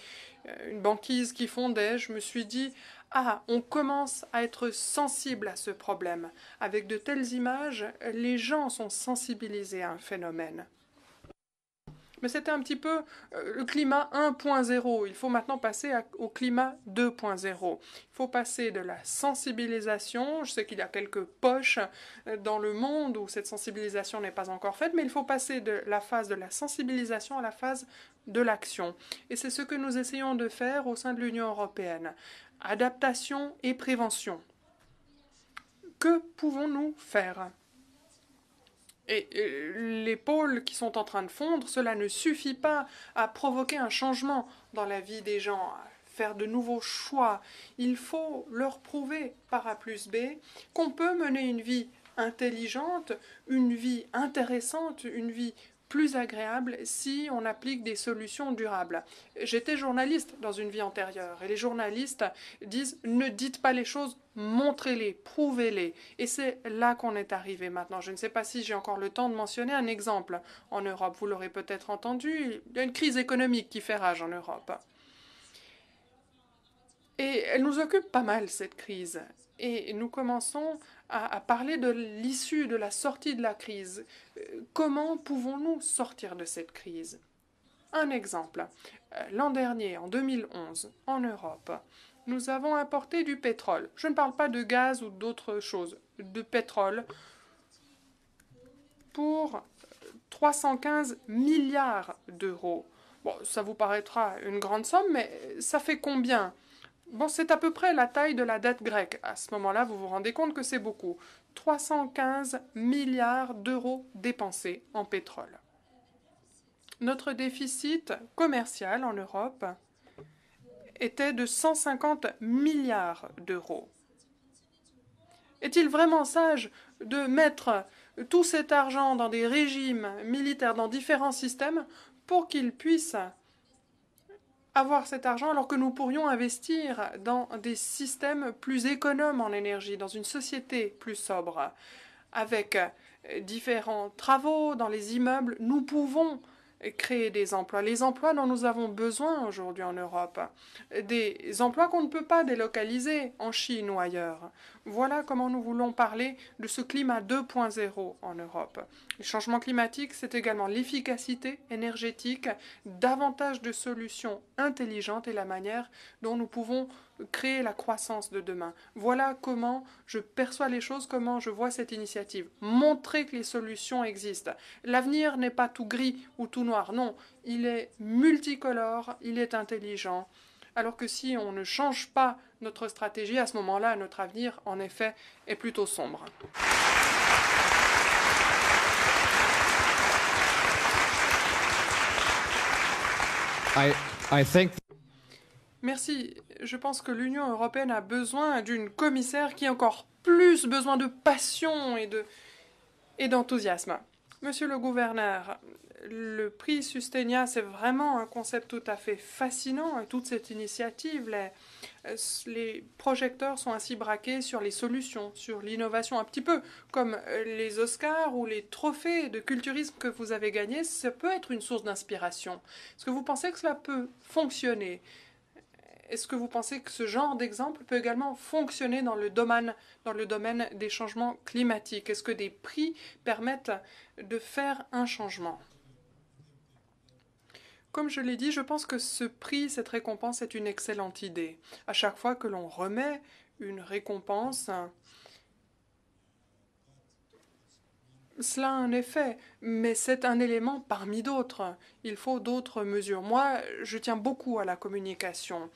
euh, une banquise qui fondait, je me suis dit ah, on commence à être sensible à ce problème. Avec de telles images, les gens sont sensibilisés à un phénomène mais c'était un petit peu euh, le climat 1.0. Il faut maintenant passer au climat 2.0. Il faut passer de la sensibilisation, je sais qu'il y a quelques poches euh, dans le monde où cette sensibilisation n'est pas encore faite, mais il faut passer de la phase de la sensibilisation à la phase de l'action. Et c'est ce que nous essayons de faire au sein de l'Union européenne. Adaptation et prévention. Que pouvons-nous faire et les pôles qui sont en train de fondre, cela ne suffit pas à provoquer un changement dans la vie des gens, à faire de nouveaux choix. Il faut leur prouver par A plus B qu'on peut mener une vie intelligente, une vie intéressante, une vie plus agréable si on applique des solutions durables. J'étais journaliste dans une vie antérieure et les journalistes disent ne dites pas les choses, montrez-les, prouvez-les. Et c'est là qu'on est arrivé maintenant. Je ne sais pas si j'ai encore le temps de mentionner un exemple. En Europe, vous l'aurez peut-être entendu, il y a une crise économique qui fait rage en Europe. Et elle nous occupe pas mal, cette crise. Et nous commençons à, parler de l'issue, de la sortie de la crise. Euh, comment pouvons-nous sortir de cette crise Un exemple. Euh, l'an dernier, en 2011, en Europe, nous avons importé du pétrole. Je ne parle pas de gaz ou d'autres choses, de pétrole pour 315 euh, milliards d'euros. Bon, ça vous paraîtra une grande somme, mais ça fait combien Bon, c'est à peu près la taille de la dette grecque. À ce moment-là, vous vous rendez compte que c'est beaucoup. 315 milliards d'euros dépensés en pétrole. Notre déficit commercial en Europe était de 150 milliards d'euros. Est-il vraiment sage de mettre tout cet argent dans des régimes militaires, dans différents systèmes, pour qu'ils puissent avoir cet argent alors que nous pourrions investir dans des systèmes plus économes en énergie, dans une société plus sobre. Avec euh, différents travaux dans les immeubles, nous pouvons créer des emplois, les emplois dont nous avons besoin aujourd'hui en Europe, des emplois qu'on ne peut pas délocaliser en Chine ou ailleurs. Voilà comment nous voulons parler de ce climat 2.0 en Europe. Le changement climatique, c'est également l'efficacité énergétique, davantage de solutions intelligentes et la manière dont nous pouvons créer la croissance de demain. Voilà comment je perçois les choses, comment je vois cette initiative. Montrer que les solutions existent. L'avenir n'est pas tout gris ou tout noir, non. Il est multicolore, il est intelligent. Alors que si on ne change pas notre stratégie, à ce moment-là, notre avenir, en effet, est plutôt sombre. Merci. Je pense que l'Union européenne a besoin d'une commissaire qui a encore plus besoin de passion et et d'enthousiasme. Monsieur le gouverneur, le prix Sustenia, c'est vraiment un concept tout à fait fascinant. toute cette initiative, les, les projecteurs sont ainsi braqués sur les solutions, sur l'innovation, un petit peu comme les Oscars ou les trophées de culturisme que vous avez gagnés. Ça peut être une source d'inspiration. Est-ce que vous pensez que cela peut fonctionner est-ce que vous pensez que ce genre d'exemple peut également fonctionner dans le domaine, dans le domaine des changements climatiques Est-ce que des prix permettent de faire un changement comme je l'ai dit, je pense que ce prix, cette récompense est une excellente idée. À chaque fois que l'on remet une récompense, cela a un effet, mais c'est un élément parmi d'autres. Il faut d'autres mesures. Moi, je tiens beaucoup à la communication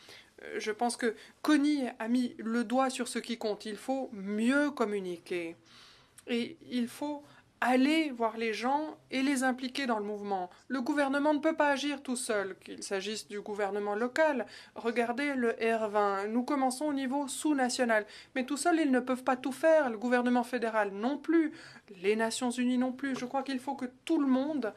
je pense que Connie a mis le doigt sur ce qui compte. Il faut mieux communiquer. Et il faut aller voir les gens et les impliquer dans le mouvement. Le gouvernement ne peut pas agir tout seul, qu'il s'agisse du gouvernement local. Regardez le R20, nous commençons au niveau sous-national. Mais tout seul, ils ne peuvent pas tout faire, le gouvernement fédéral non plus, les Nations Unies non plus. Je crois qu'il faut que tout le monde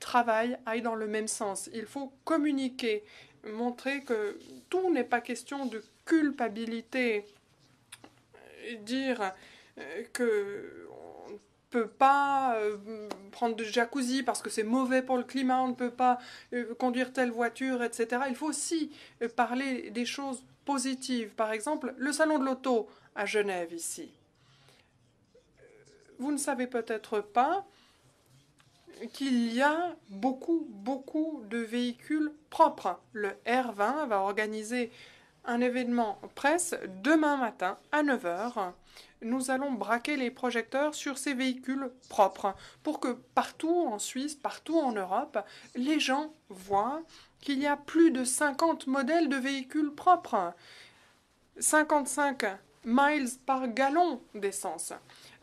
travaille, aille dans le même sens. Il faut communiquer montrer que tout n'est pas question de culpabilité, dire euh, que on ne peut pas euh, prendre de jacuzzi parce que c'est mauvais pour le climat, on ne peut pas euh, conduire telle voiture, etc. Il faut aussi parler des choses positives. Par exemple, le salon de l'auto à Genève ici. Vous ne savez peut-être pas, qu'il y a beaucoup, beaucoup de véhicules propres. Le R20 va organiser un événement presse demain matin à 9h. Nous allons braquer les projecteurs sur ces véhicules propres pour que partout en Suisse, partout en Europe, les gens voient qu'il y a plus de 50 modèles de véhicules propres. 55 miles par gallon d'essence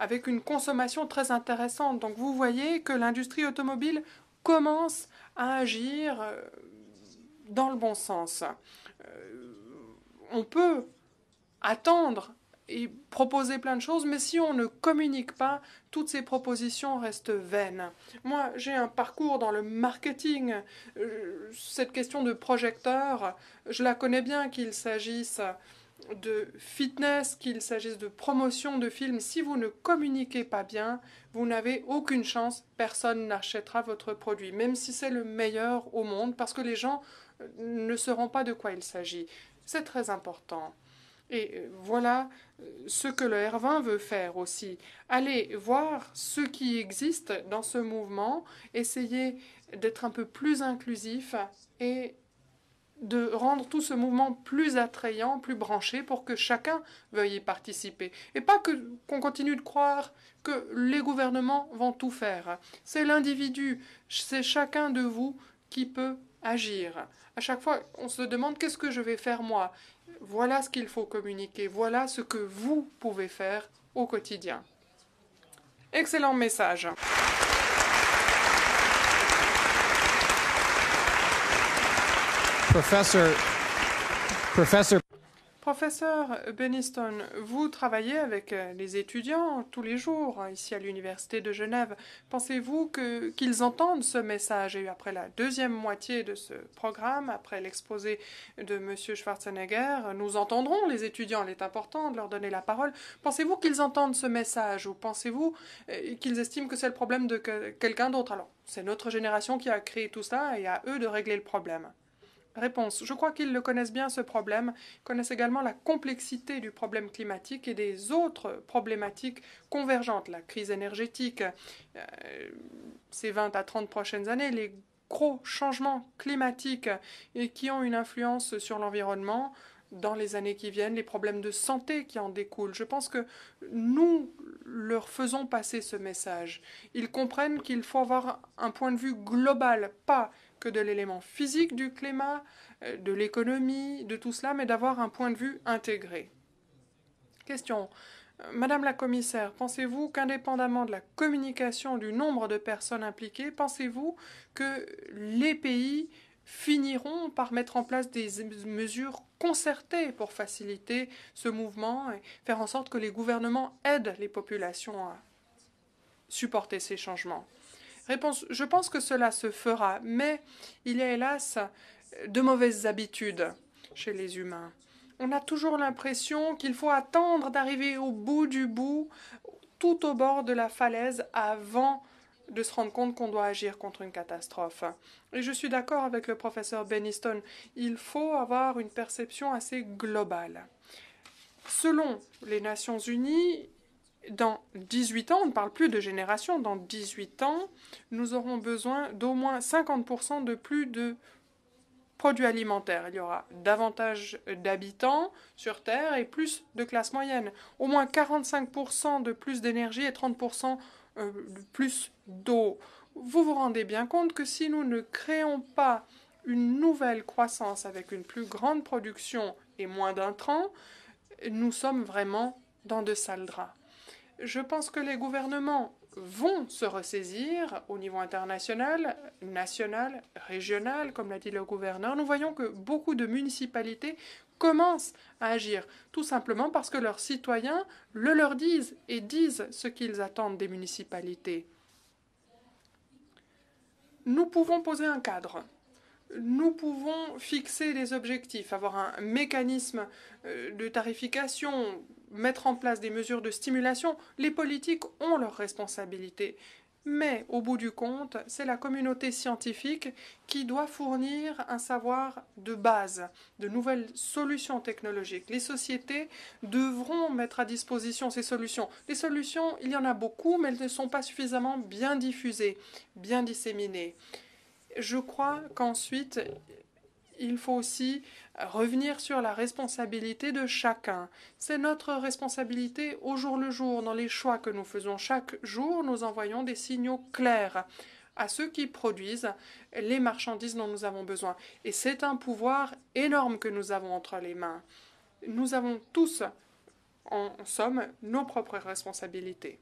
avec une consommation très intéressante. Donc vous voyez que l'industrie automobile commence à agir euh, dans le bon sens. Euh, on peut attendre et proposer plein de choses, mais si on ne communique pas, toutes ces propositions restent vaines. Moi, j'ai un parcours dans le marketing. Euh, cette question de projecteur, je la connais bien qu'il s'agisse de fitness, qu'il s'agisse de promotion de films, si vous ne communiquez pas bien, vous n'avez aucune chance, personne n'achètera votre produit, même si c'est le meilleur au monde, parce que les gens euh, ne sauront pas de quoi il s'agit. C'est très important. Et euh, voilà euh, ce que le R20 veut faire aussi. Allez voir ce qui existe dans ce mouvement, essayez d'être un peu plus inclusif et de rendre tout ce mouvement plus attrayant, plus branché, pour que chacun veuille y participer. Et pas qu'on continue de croire que les gouvernements vont tout faire. C'est l'individu, c'est chacun de vous qui peut agir. À chaque fois, on se demande qu'est-ce que je vais faire moi Voilà ce qu'il faut communiquer, voilà ce que vous pouvez faire au quotidien. Excellent message. Professeur Beniston, vous travaillez avec euh, les étudiants tous les jours hein, ici à l'Université de Genève. Pensez-vous qu'ils entendent ce message Et après la deuxième moitié de ce programme, après l'exposé de M. Schwarzenegger, nous entendrons les étudiants. Il est important de leur donner la parole. Pensez-vous qu'ils entendent ce message ou pensez-vous euh, qu'ils estiment que c'est le problème de quelqu'un d'autre Alors, c'est notre génération qui a créé tout ça et à eux de régler le problème. Réponse. Je crois qu'ils le connaissent bien, ce problème, ils connaissent également la complexité du problème climatique et des autres problématiques convergentes, la crise énergétique, euh, ces 20 à 30 prochaines années, les gros changements climatiques qui ont une influence sur l'environnement dans les années qui viennent, les problèmes de santé qui en découlent. Je pense que nous leur faisons passer ce message. Ils comprennent qu'il faut avoir un point de vue global, pas que de l'élément physique du climat, euh, de l'économie, de tout cela, mais d'avoir un point de vue intégré. Question. Euh, Madame la commissaire, pensez-vous qu'indépendamment de la communication du nombre de personnes impliquées, pensez-vous que les pays finiront par mettre en place des mesures concertées pour faciliter ce mouvement et faire en sorte que les gouvernements aident les populations à supporter ces changements je pense que cela se fera, mais il y a hélas de mauvaises habitudes chez les humains. On a toujours l'impression qu'il faut attendre d'arriver au bout du bout, tout au bord de la falaise, avant de se rendre compte qu'on doit agir contre une catastrophe. Et je suis d'accord avec le professeur Beniston, il faut avoir une perception assez globale. Selon les Nations Unies, dans 18 ans, on ne parle plus de génération, dans 18 ans, nous aurons besoin d'au moins 50% de plus de produits alimentaires. Il y aura davantage d'habitants sur Terre et plus de classes moyennes. Au moins 45% de plus d'énergie et 30% euh, de plus d'eau. Vous vous rendez bien compte que si nous ne créons pas une nouvelle croissance avec une plus grande production et moins d'intrants, nous sommes vraiment dans de sales draps. Je pense que les gouvernements vont se ressaisir au niveau international, national, régional, comme l'a dit le gouverneur. Nous voyons que beaucoup de municipalités commencent à agir, tout simplement parce que leurs citoyens le leur disent et disent ce qu'ils attendent des municipalités. Nous pouvons poser un cadre nous pouvons fixer les objectifs, avoir un mécanisme euh, de tarification mettre en place des mesures de stimulation, les politiques ont leurs responsabilités. Mais au bout du compte, c'est la communauté scientifique qui doit fournir un savoir de base, de nouvelles solutions technologiques. Les sociétés devront mettre à disposition ces solutions. Les solutions, il y en a beaucoup, mais elles ne sont pas suffisamment bien diffusées, bien disséminées. Je crois qu'ensuite, il faut aussi revenir sur la responsabilité de chacun. C'est notre responsabilité au jour le jour. Dans les choix que nous faisons chaque jour, nous envoyons des signaux clairs à ceux qui produisent les marchandises dont nous avons besoin. Et c'est un pouvoir énorme que nous avons entre les mains. Nous avons tous, en somme, nos propres responsabilités.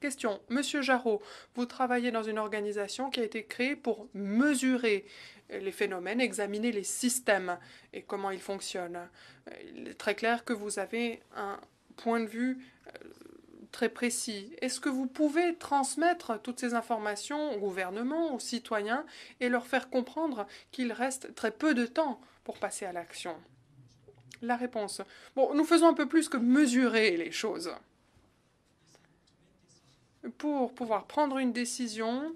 Question. Monsieur Jarreau, vous travaillez dans une organisation qui a été créée pour mesurer les phénomènes, examiner les systèmes et comment ils fonctionnent. Il est très clair que vous avez un point de vue euh, très précis. Est-ce que vous pouvez transmettre toutes ces informations au gouvernement, aux citoyens, et leur faire comprendre qu'il reste très peu de temps pour passer à l'action La réponse. Bon, nous faisons un peu plus que mesurer les choses. Pour pouvoir prendre une décision,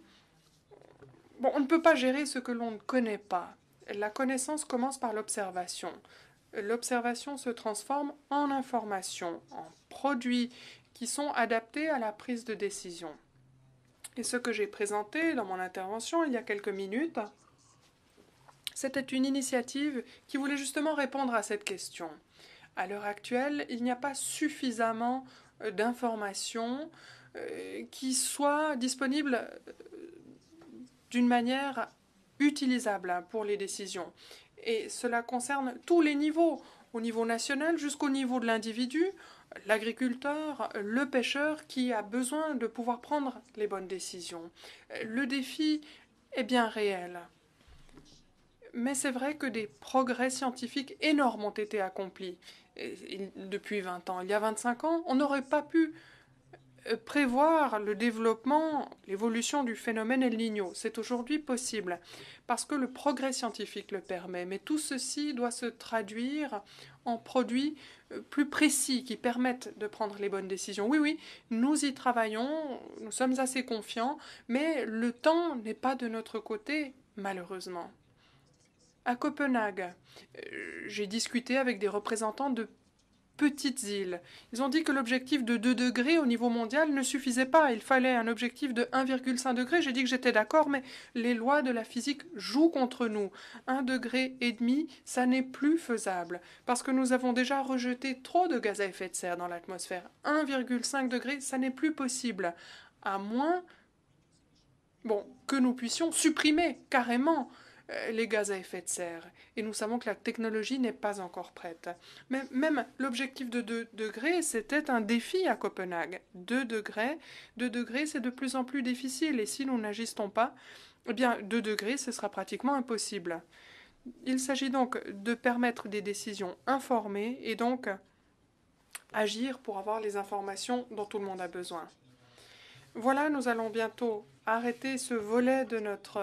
Bon, on ne peut pas gérer ce que l'on ne connaît pas. La connaissance commence par l'observation. L'observation se transforme en information, en produits qui sont adaptés à la prise de décision. Et ce que j'ai présenté dans mon intervention il y a quelques minutes, c'était une initiative qui voulait justement répondre à cette question. À l'heure actuelle, il n'y a pas suffisamment euh, d'informations euh, qui soient disponibles euh, d'une manière utilisable pour les décisions. Et cela concerne tous les niveaux, au niveau national jusqu'au niveau de l'individu, l'agriculteur, le pêcheur qui a besoin de pouvoir prendre les bonnes décisions. Le défi est bien réel. Mais c'est vrai que des progrès scientifiques énormes ont été accomplis. depuis 20 ans, il y a 25 ans, on n'aurait pas pu euh, prévoir le développement, l'évolution du phénomène El Niño. C'est aujourd'hui possible parce que le progrès scientifique le permet, mais tout ceci doit se traduire en produits euh, plus précis qui permettent de prendre les bonnes décisions. Oui, oui, nous y travaillons, nous sommes assez confiants, mais le temps n'est pas de notre côté, malheureusement. À Copenhague, euh, j'ai discuté avec des représentants de petites îles. Ils ont dit que l'objectif de 2 degrés au niveau mondial ne suffisait pas, il fallait un objectif de 1,5 degré. J'ai dit que j'étais d'accord, mais les lois de la physique jouent contre nous. 1 degré et demi, ça n'est plus faisable, parce que nous avons déjà rejeté trop de gaz à effet de serre dans l'atmosphère. 1,5 degré, ça n'est plus possible, à moins bon, que nous puissions supprimer carrément euh, les gaz à effet de serre. Et nous savons que la technologie n'est pas encore prête. Mais même l'objectif de 2 degrés, c'était un défi à Copenhague. 2 degrés, degrés, c'est de plus en plus difficile. Et si nous n'agissons pas, eh bien, 2 degrés, ce sera pratiquement impossible. Il s'agit donc de permettre des décisions informées et donc agir pour avoir les informations dont tout le monde a besoin. Voilà, nous allons bientôt arrêter ce volet de notre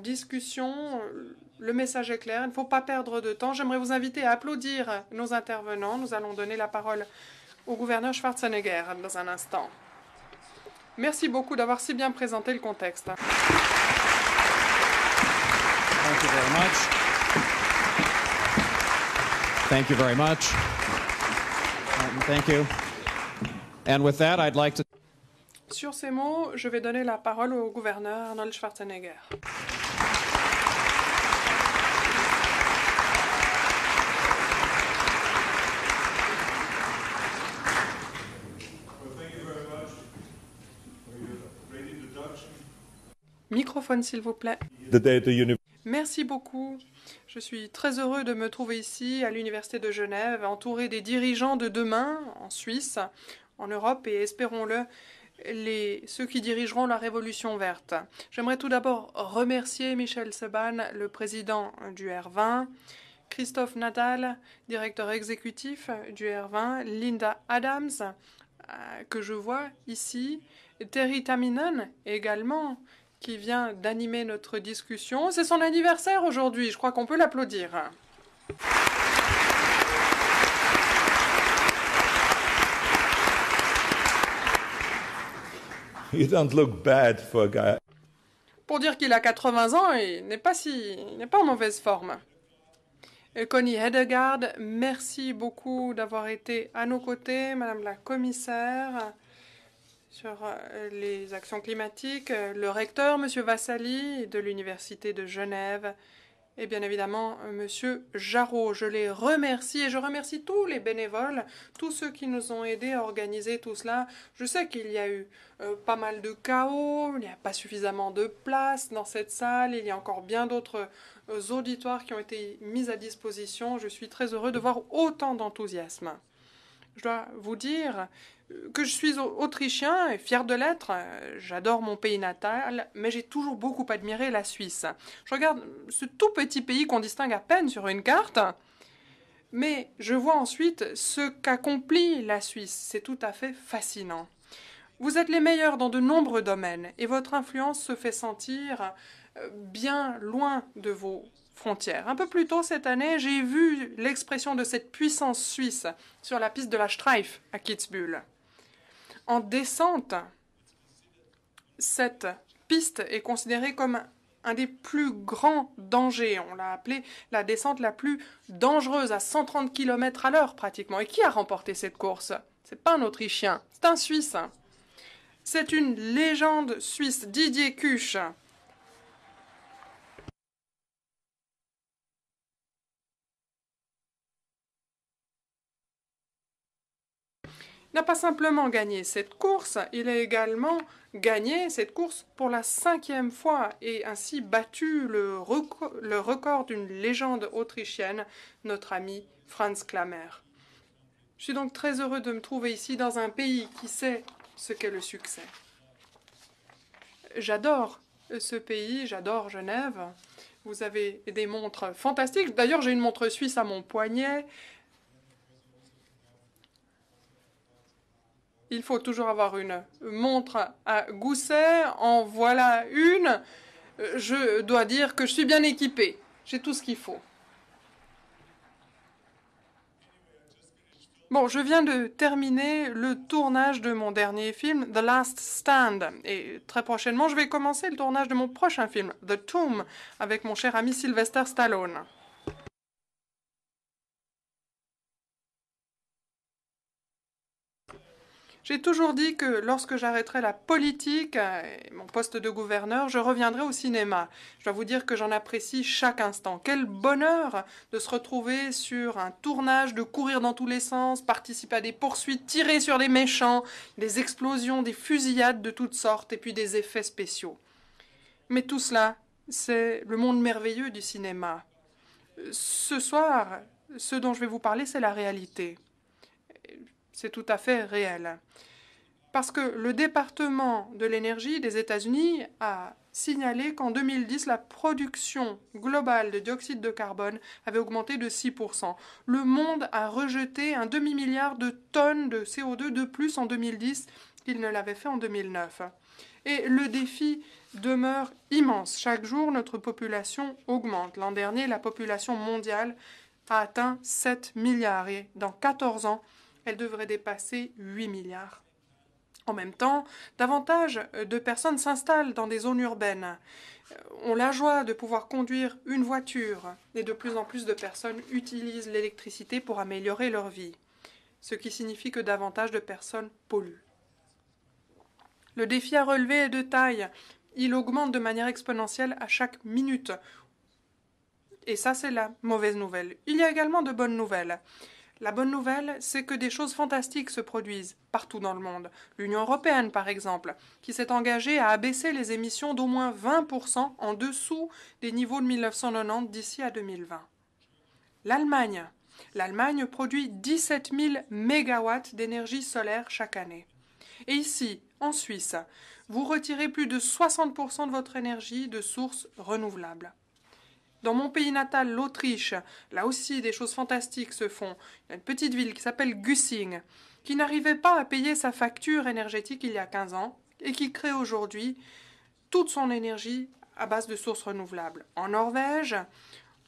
discussion. Euh, le message est clair, il ne faut pas perdre de temps. J'aimerais vous inviter à applaudir nos intervenants. Nous allons donner la parole au gouverneur Schwarzenegger dans un instant. Merci beaucoup d'avoir si bien présenté le contexte. Sur ces mots, je vais donner la parole au gouverneur Arnold Schwarzenegger. s'il vous plaît. Merci beaucoup. Je suis très heureux de me trouver ici à l'Université de Genève, entouré des dirigeants de demain en Suisse, en Europe et, espérons-le, les, ceux qui dirigeront la révolution verte. J'aimerais tout d'abord remercier Michel Seban, le président du R20, Christophe Nadal, directeur exécutif du R20, Linda Adams, euh, que je vois ici, Terry Taminen également, qui vient d'animer notre discussion. C'est son anniversaire aujourd'hui, je crois qu'on peut l'applaudir. Pour dire qu'il a 80 ans, il n'est pas si, n'est pas en mauvaise forme. Euh, Connie Hedegaard, merci beaucoup d'avoir été à nos côtés, Madame la Commissaire sur euh, les actions climatiques, euh, le recteur, M. Vassali, de l'Université de Genève, et bien évidemment euh, M. Jarro. Je les remercie et je remercie tous les bénévoles, tous ceux qui nous ont aidés à organiser tout cela. Je sais qu'il y a eu pas mal de chaos, il n'y a pas suffisamment de place dans cette salle, il y a encore bien d'autres auditoires qui ont été mis à disposition. Je suis très heureux de voir autant d'enthousiasme. Je dois vous dire que je suis autrichien et fier de l'être. Euh, j'adore mon pays natal, mais j'ai toujours beaucoup admiré la Suisse. Je regarde ce tout petit pays qu'on distingue à peine sur une carte, mais je vois ensuite ce qu'accomplit la Suisse. C'est tout à fait fascinant. Vous êtes les meilleurs dans de nombreux domaines et votre influence se fait sentir euh, bien loin de vos frontières. Un peu plus tôt cette année, j'ai vu l'expression de cette puissance suisse sur la piste de la Streif à Kitzbühel en descente. Cette piste est considérée comme un des plus grands dangers. On l'a appelée la descente la plus dangereuse à 130 km à l'heure pratiquement. Et qui a remporté cette course C'est pas un Autrichien, c'est un Suisse. C'est une légende suisse, Didier Cuche. n'a pas simplement gagné cette course, il a également gagné cette course pour la cinquième fois et ainsi battu le, record, d'une légende autrichienne, notre ami Franz Klammer. Je suis donc très heureux de me trouver ici dans un pays qui sait ce qu'est le succès. J'adore ce pays, j'adore Genève. Vous avez des montres fantastiques. D'ailleurs, j'ai une montre suisse à mon poignet. il faut toujours avoir une montre à gousset. En voilà une. Je dois dire que je suis bien équipé. J'ai tout ce qu'il faut. Bon, je viens de terminer le tournage de mon dernier film, The Last Stand. Et très prochainement, je vais commencer le tournage de mon prochain film, The Tomb, avec mon cher ami Sylvester Stallone. J'ai toujours dit que lorsque j'arrêterai la politique euh, et mon poste de gouverneur, je reviendrai au cinéma. Je dois vous dire que j'en apprécie chaque instant. Quel bonheur de se retrouver sur un tournage, de courir dans tous les sens, participer à des poursuites, tirer sur les méchants, des explosions, des fusillades de toutes sortes et puis des effets spéciaux. Mais tout cela, c'est le monde merveilleux du cinéma. Euh, ce soir, ce dont je vais vous parler, c'est la réalité. C'est tout à fait réel. Parce que le département de l'énergie des États-Unis a signalé qu'en 2010, la production globale de dioxyde de carbone avait augmenté de 6%. Le monde a rejeté un demi-milliard de tonnes de CO2 de plus en 2010 qu'il ne l'avait fait en 2009. Et le défi demeure immense. Chaque jour, notre population augmente. L'an dernier, la population mondiale a atteint 7 milliards et dans 14 ans, elle devrait dépasser 8 milliards. En même temps, davantage de personnes s'installent dans des zones urbaines. Euh, On la joie de pouvoir conduire une voiture et de plus en plus de personnes utilisent l'électricité pour améliorer leur vie, ce qui signifie que davantage de personnes polluent. Le défi à relever est de taille. Il augmente de manière exponentielle à chaque minute. Et ça, c'est la mauvaise nouvelle. Il y a également de bonnes nouvelles. La bonne nouvelle, c'est que des choses fantastiques se produisent partout dans le monde. L'Union européenne, par exemple, qui s'est engagée à abaisser les émissions d'au moins 20% en dessous des niveaux de 1990 d'ici à 2020. L'Allemagne. L'Allemagne produit 17 000 mégawatts d'énergie solaire chaque année. Et ici, en Suisse, vous retirez plus de 60% de votre énergie de sources renouvelables. Dans mon pays natal, l'Autriche, là aussi des choses fantastiques se font. Il y a une petite ville qui s'appelle Gussing qui n'arrivait pas à payer sa facture énergétique il y a 15 ans et qui crée aujourd'hui toute son énergie à base de sources renouvelables. En Norvège,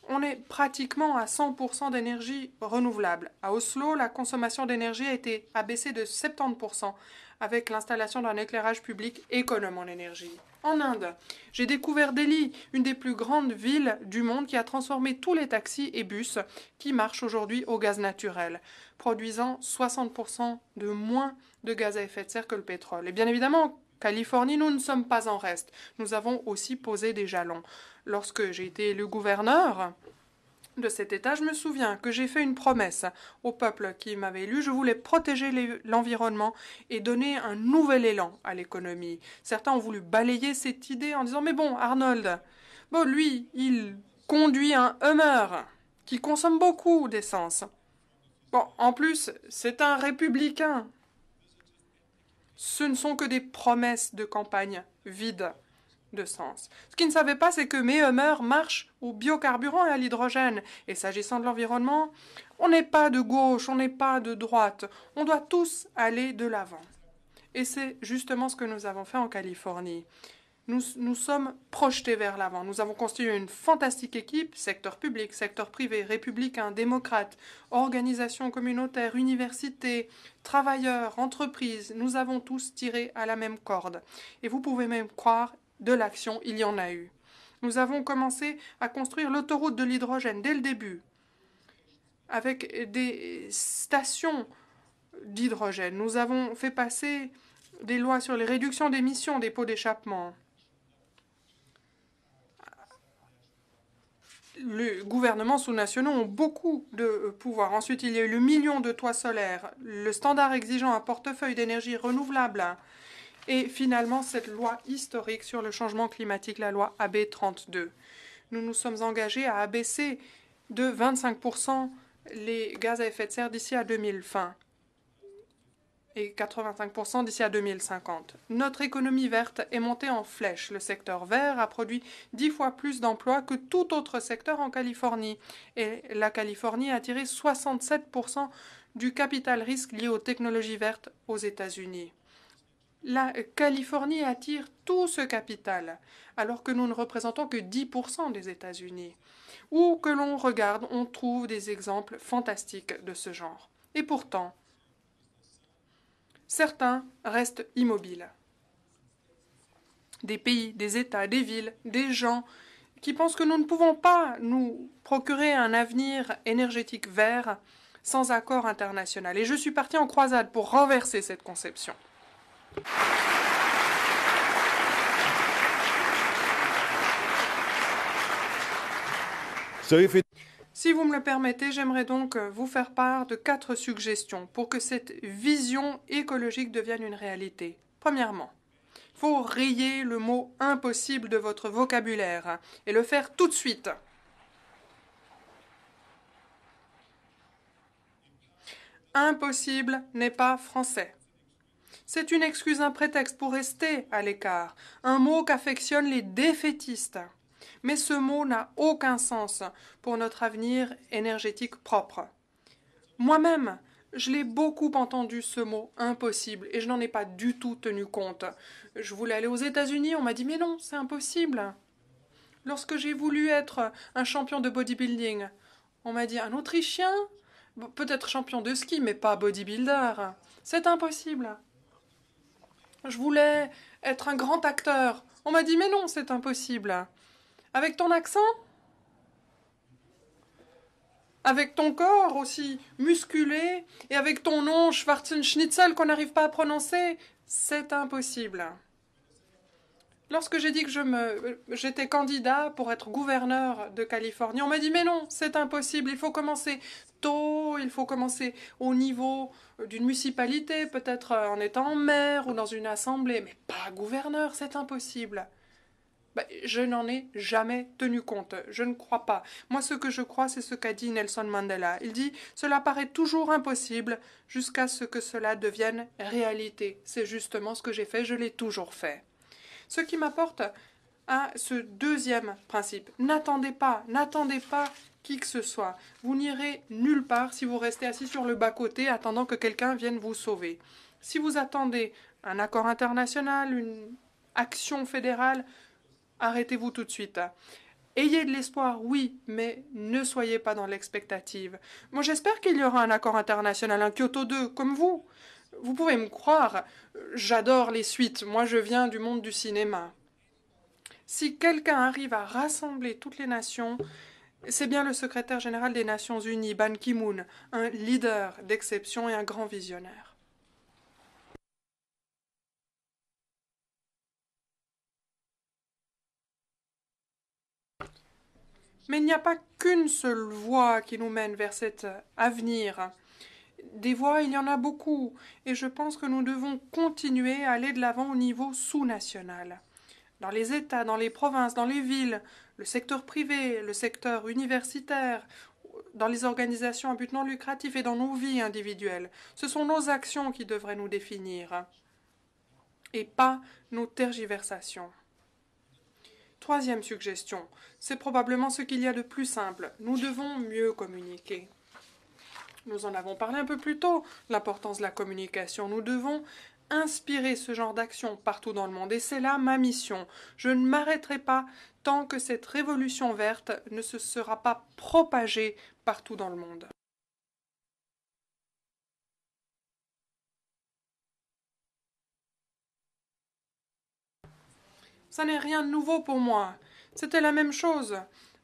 on est pratiquement à 100% d'énergie renouvelable. À Oslo, la consommation d'énergie a été abaissée de 70% avec l'installation d'un éclairage public économe en énergie en Inde. J'ai découvert Delhi, une des plus grandes villes du monde qui a transformé tous les taxis et bus qui marchent aujourd'hui au gaz naturel, produisant 60% de moins de gaz à effet de serre que le pétrole. Et bien évidemment, Californie, nous ne sommes pas en reste. Nous avons aussi posé des jalons. Lorsque j'ai été élu gouverneur, de cet état, je me souviens que j'ai fait une promesse au peuple qui m'avait élu. Je voulais protéger l'environnement et donner un nouvel élan à l'économie. Certains ont voulu balayer cette idée en disant Mais bon, Arnold, bon, lui, il conduit un Hummer qui consomme beaucoup d'essence. Bon, en plus, c'est un républicain. Ce ne sont que des promesses de campagne vides de sens. Ce qu'ils ne savaient pas, c'est que Hummer marche au biocarburant et à l'hydrogène. Et s'agissant de l'environnement, on n'est pas de gauche, on n'est pas de droite. On doit tous aller de l'avant. Et c'est justement ce que nous avons fait en Californie. Nous, nous sommes projetés vers l'avant. Nous avons constitué une fantastique équipe, secteur public, secteur privé, républicain, démocrate, organisations communautaires, universités, travailleurs, entreprises. Nous avons tous tiré à la même corde. Et vous pouvez même croire de l'action, il y en a eu. Nous avons commencé à construire l'autoroute de l'hydrogène dès le début, avec des stations d'hydrogène. Nous avons fait passer des lois sur les réductions d'émissions des pots d'échappement. les gouvernements sous-nationaux ont beaucoup de pouvoir. Ensuite, il y a eu le million de toits solaires, le standard exigeant un portefeuille d'énergie renouvelable, et finalement cette loi historique sur le changement climatique, la loi AB 32. Nous nous sommes engagés à abaisser de 25% les gaz à effet de serre d'ici à 2020 et 85% d'ici à 2050. Notre économie verte est montée en flèche. Le secteur vert a produit dix fois plus d'emplois que tout autre secteur en Californie. Et la Californie a attiré 67% du capital risque lié aux technologies vertes aux États-Unis la Californie attire tout ce capital, alors que nous ne représentons que 10% des États-Unis. Où que l'on regarde, on trouve des exemples fantastiques de ce genre. Et pourtant, certains restent immobiles. Des pays, des États, des villes, des gens qui pensent que nous ne pouvons pas nous procurer un avenir énergétique vert sans accord international. Et je suis parti en croisade pour renverser cette conception. Si vous me le permettez, j'aimerais donc euh, vous faire part de quatre suggestions pour que cette vision écologique devienne une réalité. Premièrement, faut rayer le mot impossible de votre vocabulaire et le faire tout de suite. Impossible n'est pas français. C'est une excuse, un prétexte pour rester à l'écart, un mot qu'affectionnent les défaitistes. Mais ce mot n'a aucun sens pour notre avenir énergétique propre. Moi-même, je l'ai beaucoup entendu ce mot impossible et je n'en ai pas du tout tenu compte. Je voulais aller aux États-Unis, on m'a dit mais non, c'est impossible. Lorsque j'ai voulu être un champion de bodybuilding, on m'a dit un Autrichien Peut-être champion de ski, mais pas bodybuilder. C'est impossible. Je voulais être un grand acteur. On m'a dit mais non, c'est impossible. Avec ton accent Avec ton corps aussi musculé et avec ton nom Schnitzel, qu'on n'arrive pas à prononcer, c'est impossible. Lorsque j'ai dit que j'étais candidat pour être gouverneur de Californie, on m'a dit mais non, c'est impossible, il faut commencer tôt, il faut commencer au niveau d'une municipalité, peut-être en étant maire ou dans une assemblée, mais pas gouverneur, c'est impossible. Ben, je n'en ai jamais tenu compte. Je ne crois pas. Moi, ce que je crois, c'est ce qu'a dit Nelson Mandela. Il dit Cela paraît toujours impossible jusqu'à ce que cela devienne réalité. C'est justement ce que j'ai fait, je l'ai toujours fait. Ce qui m'apporte à ce deuxième principe. N'attendez pas, n'attendez pas qui que ce soit. Vous n'irez nulle part si vous restez assis sur le bas-côté attendant que quelqu'un vienne vous sauver. Si vous attendez un accord international, une action fédérale, arrêtez-vous tout de suite. Ayez de l'espoir, oui, mais ne soyez pas dans l'expectative. Moi, j'espère qu'il y aura un accord international, un Kyoto 2, comme vous. Vous pouvez me croire, j'adore les suites, moi je viens du monde du cinéma. Si quelqu'un arrive à rassembler toutes les nations, c'est bien le secrétaire général des Nations Unies, Ban Ki-moon, un leader d'exception et un grand visionnaire. Mais il n'y a pas qu'une seule voie qui nous mène vers cet avenir des voies, il y en a beaucoup, et je pense que nous devons continuer à aller de l'avant au niveau sous-national. Dans les États, dans les provinces, dans les villes, le secteur privé, le secteur universitaire, dans les organisations à but non lucratif et dans nos vies individuelles. Ce sont nos actions qui devraient nous définir et pas nos tergiversations. Troisième suggestion, c'est probablement ce qu'il y a de plus simple. Nous devons mieux communiquer. Nous en avons parlé un peu plus tôt, l'importance de la communication. Nous devons inspirer ce genre d'action partout dans le monde et c'est là ma mission. Je ne m'arrêterai pas tant que cette révolution verte ne se sera pas propagée partout dans le monde. Ça n'est rien de nouveau pour moi. C'était la même chose.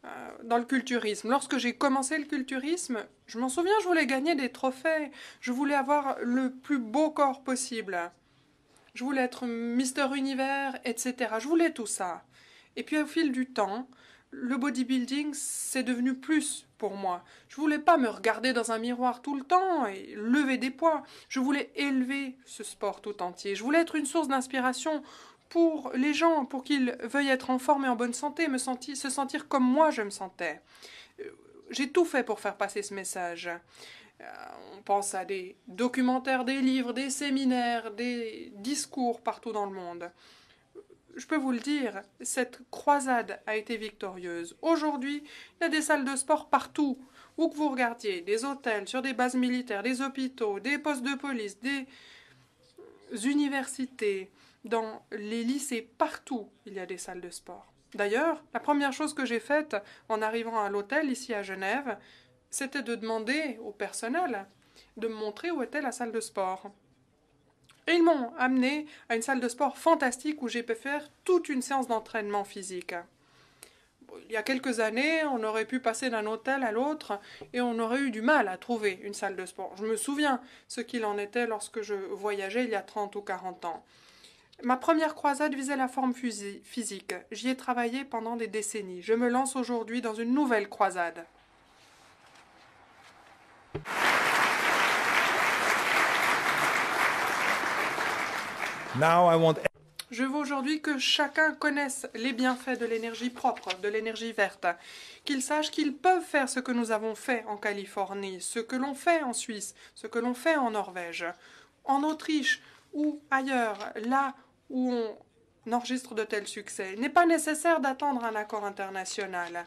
Euh, dans le culturisme. Lorsque j'ai commencé le culturisme, je m'en souviens, je voulais gagner des trophées. Je voulais avoir le plus beau corps possible. Je voulais être Mister Univers, etc. Je voulais tout ça. Et puis au fil du temps, le bodybuilding, c'est devenu plus pour moi. Je voulais pas me regarder dans un miroir tout le temps et lever des poids. Je voulais élever ce sport tout entier. Je voulais être une source d'inspiration pour les gens, pour qu'ils veuillent être en forme et en bonne santé, me sentir, se sentir comme moi je me sentais. Euh, j'ai tout fait pour faire passer ce message. Euh, on pense à des documentaires, des livres, des séminaires, des discours partout dans le monde. Je peux vous le dire, cette croisade a été victorieuse. Aujourd'hui, il y a des salles de sport partout, où que vous regardiez, des hôtels, sur des bases militaires, des hôpitaux, des postes de police, des universités, dans les lycées, partout, il y a des salles de sport. D'ailleurs, la première chose que j'ai faite en arrivant à l'hôtel ici à Genève, c'était de demander au personnel de me montrer où était la salle de sport. Et ils m'ont amené à une salle de sport fantastique où j'ai pu faire toute une séance d'entraînement physique. Il y a quelques années, on aurait pu passer d'un hôtel à l'autre et on aurait eu du mal à trouver une salle de sport. Je me souviens ce qu'il en était lorsque je voyageais il y a 30 ou 40 ans. Ma première croisade visait la forme physique. J'y ai travaillé pendant des décennies. Je me lance aujourd'hui dans une nouvelle croisade. Je veux aujourd'hui que chacun connaisse les bienfaits de l'énergie propre, de l'énergie verte, qu'ils sache qu'ils peuvent faire ce que nous avons fait en Californie, ce que l'on fait en Suisse, ce que l'on fait en Norvège, en Autriche ou ailleurs, là où on enregistre de tels succès. Il n'est pas nécessaire d'attendre un accord international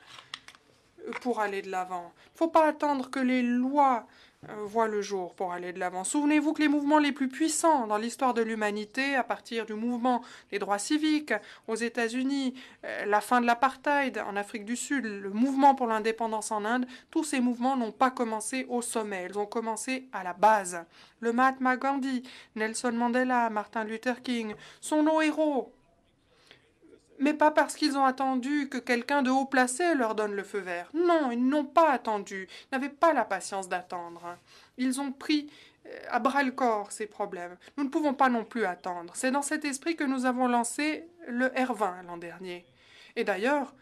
pour aller de l'avant. Il ne faut pas attendre que les lois euh, voit le jour pour aller de l'avant. Souvenez-vous que les mouvements les plus puissants dans l'histoire de l'humanité, à partir du mouvement des droits civiques aux États-Unis, euh, la fin de l'apartheid en Afrique du Sud, le mouvement pour l'indépendance en Inde, tous ces mouvements n'ont pas commencé au sommet, ils ont commencé à la base. Le Mahatma Gandhi, Nelson Mandela, Martin Luther King sont nos héros mais pas parce qu'ils ont attendu que quelqu'un de haut placé leur donne le feu vert. Non, ils n'ont pas attendu, n'avaient pas la patience d'attendre. Ils ont pris euh, à bras le corps ces problèmes. Nous ne pouvons pas non plus attendre. C'est dans cet esprit que nous avons lancé le R20 l'an dernier. Et d'ailleurs,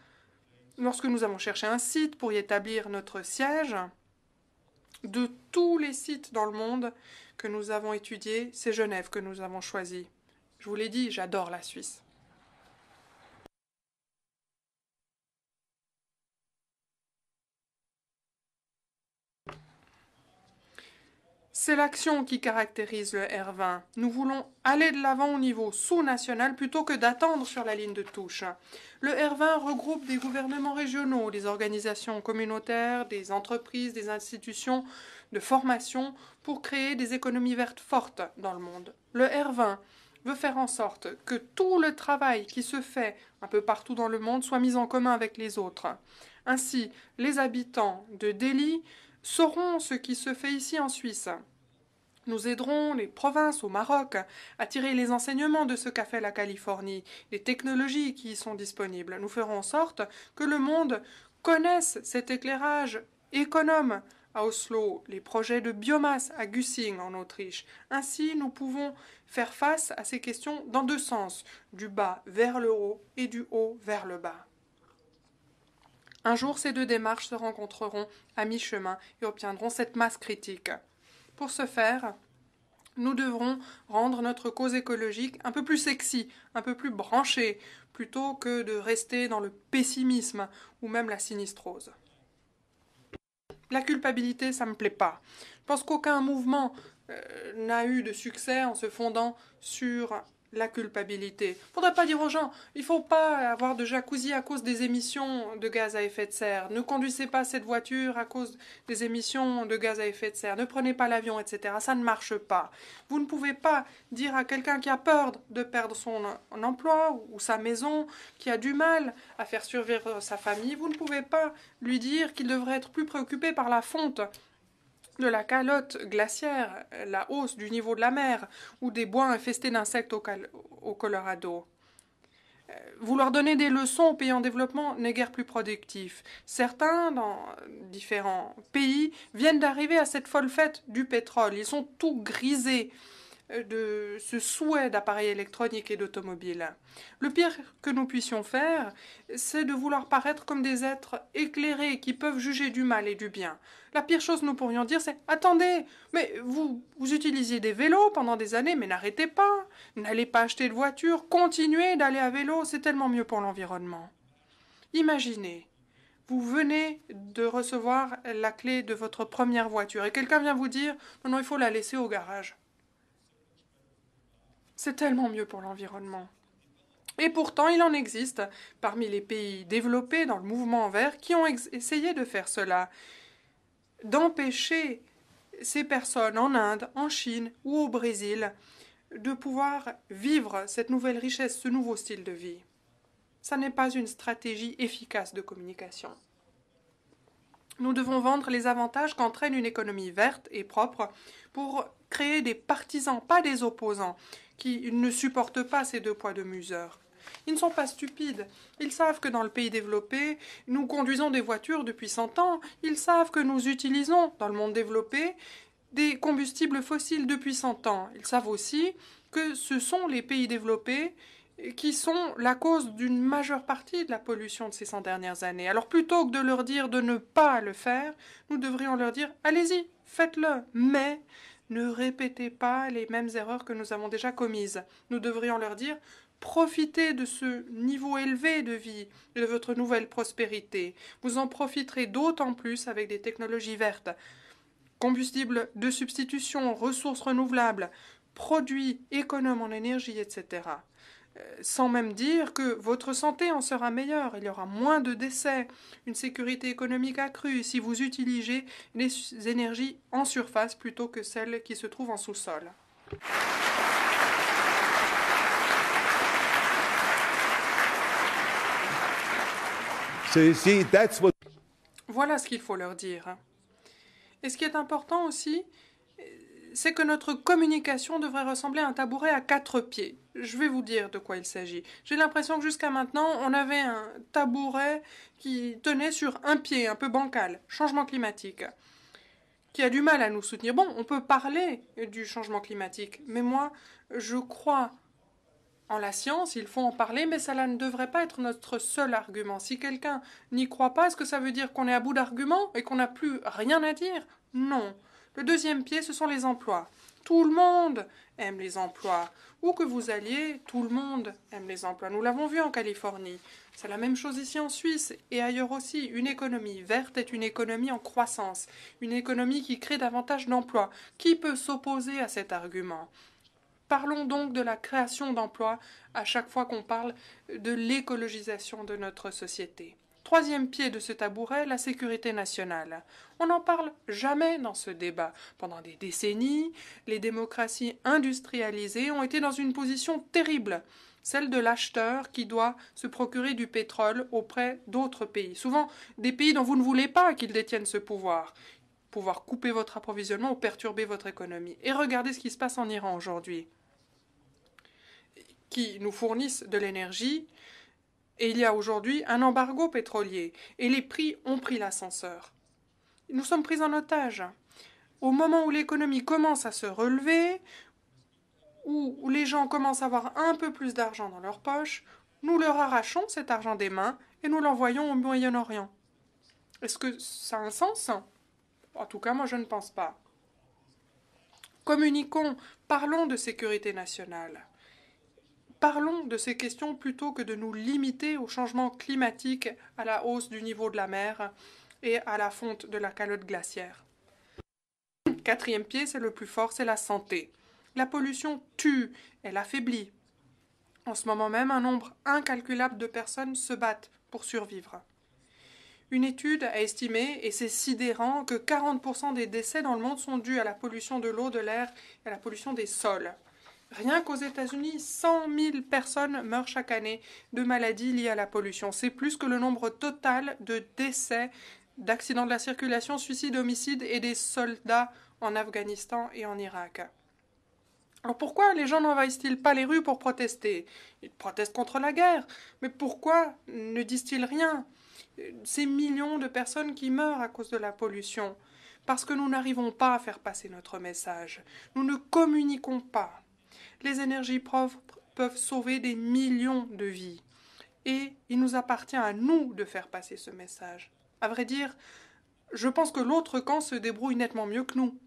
lorsque nous avons cherché un site pour y établir notre siège, de tous les sites dans le monde que nous avons étudiés, c'est Genève que nous avons choisi. Je vous l'ai dit, j'adore la Suisse. C'est l'action qui caractérise le R20. Nous voulons aller de l'avant au niveau sous-national plutôt que d'attendre sur la ligne de touche. Le R20 regroupe des gouvernements régionaux, des organisations communautaires, des entreprises, des institutions de formation pour créer des économies vertes fortes dans le monde. Le R20 veut faire en sorte que tout le travail qui se fait un peu partout dans le monde soit mis en commun avec les autres. Ainsi, les habitants de Delhi sauront ce qui se fait ici en Suisse. Nous aiderons les provinces au Maroc à tirer les enseignements de ce qu'a fait la Californie, les technologies qui y sont disponibles. Nous ferons en sorte que le monde connaisse cet éclairage économe à Oslo, les projets de biomasse à Gussing en Autriche. Ainsi, nous pouvons faire face à ces questions dans deux sens, du bas vers le haut et du haut vers le bas. Un jour, ces deux démarches se rencontreront à mi-chemin et obtiendront cette masse critique. Pour ce faire, nous devrons rendre notre cause écologique un peu plus sexy, un peu plus branchée, plutôt que de rester dans le pessimisme ou même la sinistrose. La culpabilité, ça me plaît pas. Je pense qu'aucun mouvement euh, n'a eu de succès en se fondant sur la culpabilité. Il ne Faudrait pas dire aux gens, il ne faut pas avoir de jacuzzi à cause des émissions de gaz à effet de serre. Ne conduisez pas cette voiture à cause des émissions de gaz à effet de serre. Ne prenez pas l'avion, etc. Ça ne marche pas. Vous ne pouvez pas dire à quelqu'un qui a peur de perdre son emploi ou sa maison, qui a du mal à faire survivre sa famille, vous ne pouvez pas lui dire qu'il devrait être plus préoccupé par la fonte de la calotte glaciaire, la hausse du niveau de la mer ou des bois infestés d'insectes au, Colorado. Euh, vouloir donner des leçons aux pays en développement n'est guère plus productif. Certains, dans différents pays, viennent d'arriver à cette folle fête du pétrole. Ils sont tout grisés de ce souhait d'appareils électroniques et d'automobiles. Le pire que nous puissions faire, c'est de vouloir paraître comme des êtres éclairés qui peuvent juger du mal et du bien. La pire chose que nous pourrions dire, c'est Attendez, mais vous, vous utilisiez des vélos pendant des années, mais n'arrêtez pas, n'allez pas acheter de voiture, continuez d'aller à vélo, c'est tellement mieux pour l'environnement. Imaginez, vous venez de recevoir la clé de votre première voiture et quelqu'un vient vous dire non, non, il faut la laisser au garage. C'est tellement mieux pour l'environnement. Et pourtant, il en existe, parmi les pays développés dans le mouvement vert, qui ont essayé de faire cela, d'empêcher ces personnes en Inde, en Chine ou au Brésil de pouvoir vivre cette nouvelle richesse, ce nouveau style de vie. Ça n'est pas une stratégie efficace de communication. Nous devons vendre les avantages qu'entraîne une économie verte et propre pour créer des partisans, pas des opposants, qui ne supportent pas ces deux poids de museurs. Ils ne sont pas stupides. Ils savent que dans le pays développé, nous conduisons des voitures depuis 100 ans. Ils savent que nous utilisons, dans le monde développé, des combustibles fossiles depuis 100 ans. Ils savent aussi que ce sont les pays développés qui sont la cause d'une majeure partie de la pollution de ces 100 dernières années. Alors plutôt que de leur dire de ne pas le faire, nous devrions leur dire allez-y, faites-le, mais ne répétez pas les mêmes erreurs que nous avons déjà commises. Nous devrions leur dire profitez de ce niveau élevé de vie, de votre nouvelle prospérité. Vous en profiterez d'autant plus avec des technologies vertes. Combustibles de substitution, ressources renouvelables, produits économes en énergie, etc sans même dire que votre santé en sera meilleure, il y aura moins de décès, une sécurité économique accrue si vous utilisez les énergies en surface plutôt que celles qui se trouvent en sous-sol. Voilà ce qu'il faut leur dire. Et ce qui est important aussi, c'est que notre communication devrait ressembler à un tabouret à quatre pieds. Je vais vous dire de quoi il s'agit. J'ai l'impression que jusqu'à maintenant, on avait un tabouret qui tenait sur un pied, un peu bancal, changement climatique, qui a du mal à nous soutenir. Bon, on peut parler du changement climatique, mais moi, je crois en la science, il faut en parler, mais cela ne devrait pas être notre seul argument. Si quelqu'un n'y croit pas, est-ce que ça veut dire qu'on est à bout d'arguments et qu'on n'a plus rien à dire Non. Le deuxième pied, ce sont les emplois. Tout le monde aime les emplois. Où que vous alliez, tout le monde aime les emplois. Nous l'avons vu en Californie. C'est la même chose ici en Suisse et ailleurs aussi. Une économie verte est une économie en croissance, une économie qui crée davantage d'emplois. Qui peut s'opposer à cet argument Parlons donc de la création d'emplois à chaque fois qu'on parle de l'écologisation de notre société. Troisième pied de ce tabouret, la sécurité nationale. On n'en parle jamais dans ce débat. Pendant des décennies, les démocraties industrialisées ont été dans une position terrible, celle de l'acheteur qui doit se procurer du pétrole auprès d'autres pays, souvent des pays dont vous ne voulez pas qu'ils détiennent ce pouvoir pouvoir couper votre approvisionnement ou perturber votre économie. Et regardez ce qui se passe en Iran aujourd'hui, qui nous fournissent de l'énergie. Et il y a aujourd'hui un embargo pétrolier. Et les prix ont pris l'ascenseur nous sommes pris en otage. Au moment où l'économie commence à se relever, où les gens commencent à avoir un peu plus d'argent dans leur poche, nous leur arrachons cet argent des mains et nous l'envoyons au Moyen-Orient. Est-ce que ça a un sens En tout cas, moi, je ne pense pas. Communiquons, parlons de sécurité nationale. Parlons de ces questions plutôt que de nous limiter au changement climatique, à la hausse du niveau de la mer, et à la fonte de la calotte glaciaire. Quatrième pied, c'est le plus fort, c'est la santé. La pollution tue, elle affaiblit. En ce moment même, un nombre incalculable de personnes se battent pour survivre. Une étude a estimé, et c'est sidérant, que 40% des décès dans le monde sont dus à la pollution de l'eau, de l'air et à la pollution des sols. Rien qu'aux États-Unis, 100 000 personnes meurent chaque année de maladies liées à la pollution. C'est plus que le nombre total de décès d'accidents de la circulation, suicides, homicides et des soldats en Afghanistan et en Irak. Alors pourquoi les gens n'envahissent-ils pas les rues pour protester Ils protestent contre la guerre, mais pourquoi ne disent-ils rien Ces millions de personnes qui meurent à cause de la pollution, parce que nous n'arrivons pas à faire passer notre message, nous ne communiquons pas. Les énergies propres peuvent sauver des millions de vies, et il nous appartient à nous de faire passer ce message. À vrai dire, je pense que l'autre camp se débrouille nettement mieux que nous.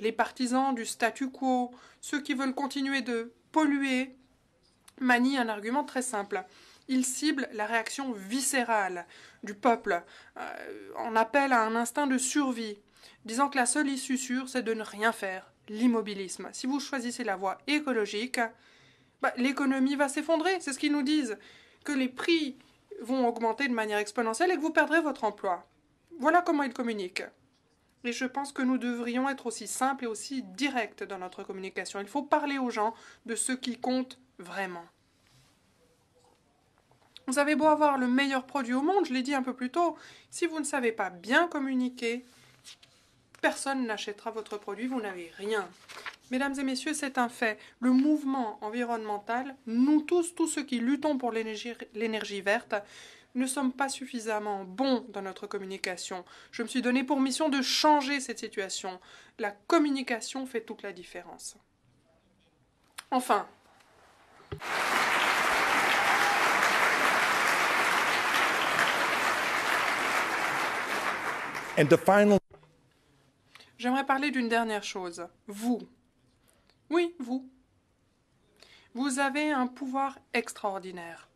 Les partisans du statu quo, ceux qui veulent continuer de polluer, manient un argument très simple. Ils ciblent la réaction viscérale du peuple, euh, en appel à un instinct de survie, disant que la seule issue sûre, c'est de ne rien faire, l'immobilisme. Si vous choisissez la voie écologique, bah, l'économie va s'effondrer, c'est ce qu'ils nous disent. Que les prix vont augmenter de manière exponentielle et que vous perdrez votre emploi. Voilà comment ils communiquent. Et je pense que nous devrions être aussi simples et aussi directs dans notre communication. Il faut parler aux gens de ce qui compte vraiment. Vous avez beau avoir le meilleur produit au monde, je l'ai dit un peu plus tôt, si vous ne savez pas bien communiquer, personne n'achètera votre produit, vous n'avez rien. Mesdames et messieurs, c'est un fait. Le mouvement environnemental, nous tous, tous ceux qui luttons pour l'énergie verte, ne sommes pas suffisamment bons dans notre communication. Je me suis donné pour mission de changer cette situation. La communication fait toute la différence. Enfin. J'aimerais parler d'une dernière chose. Vous, oui, vous. Vous avez un pouvoir extraordinaire.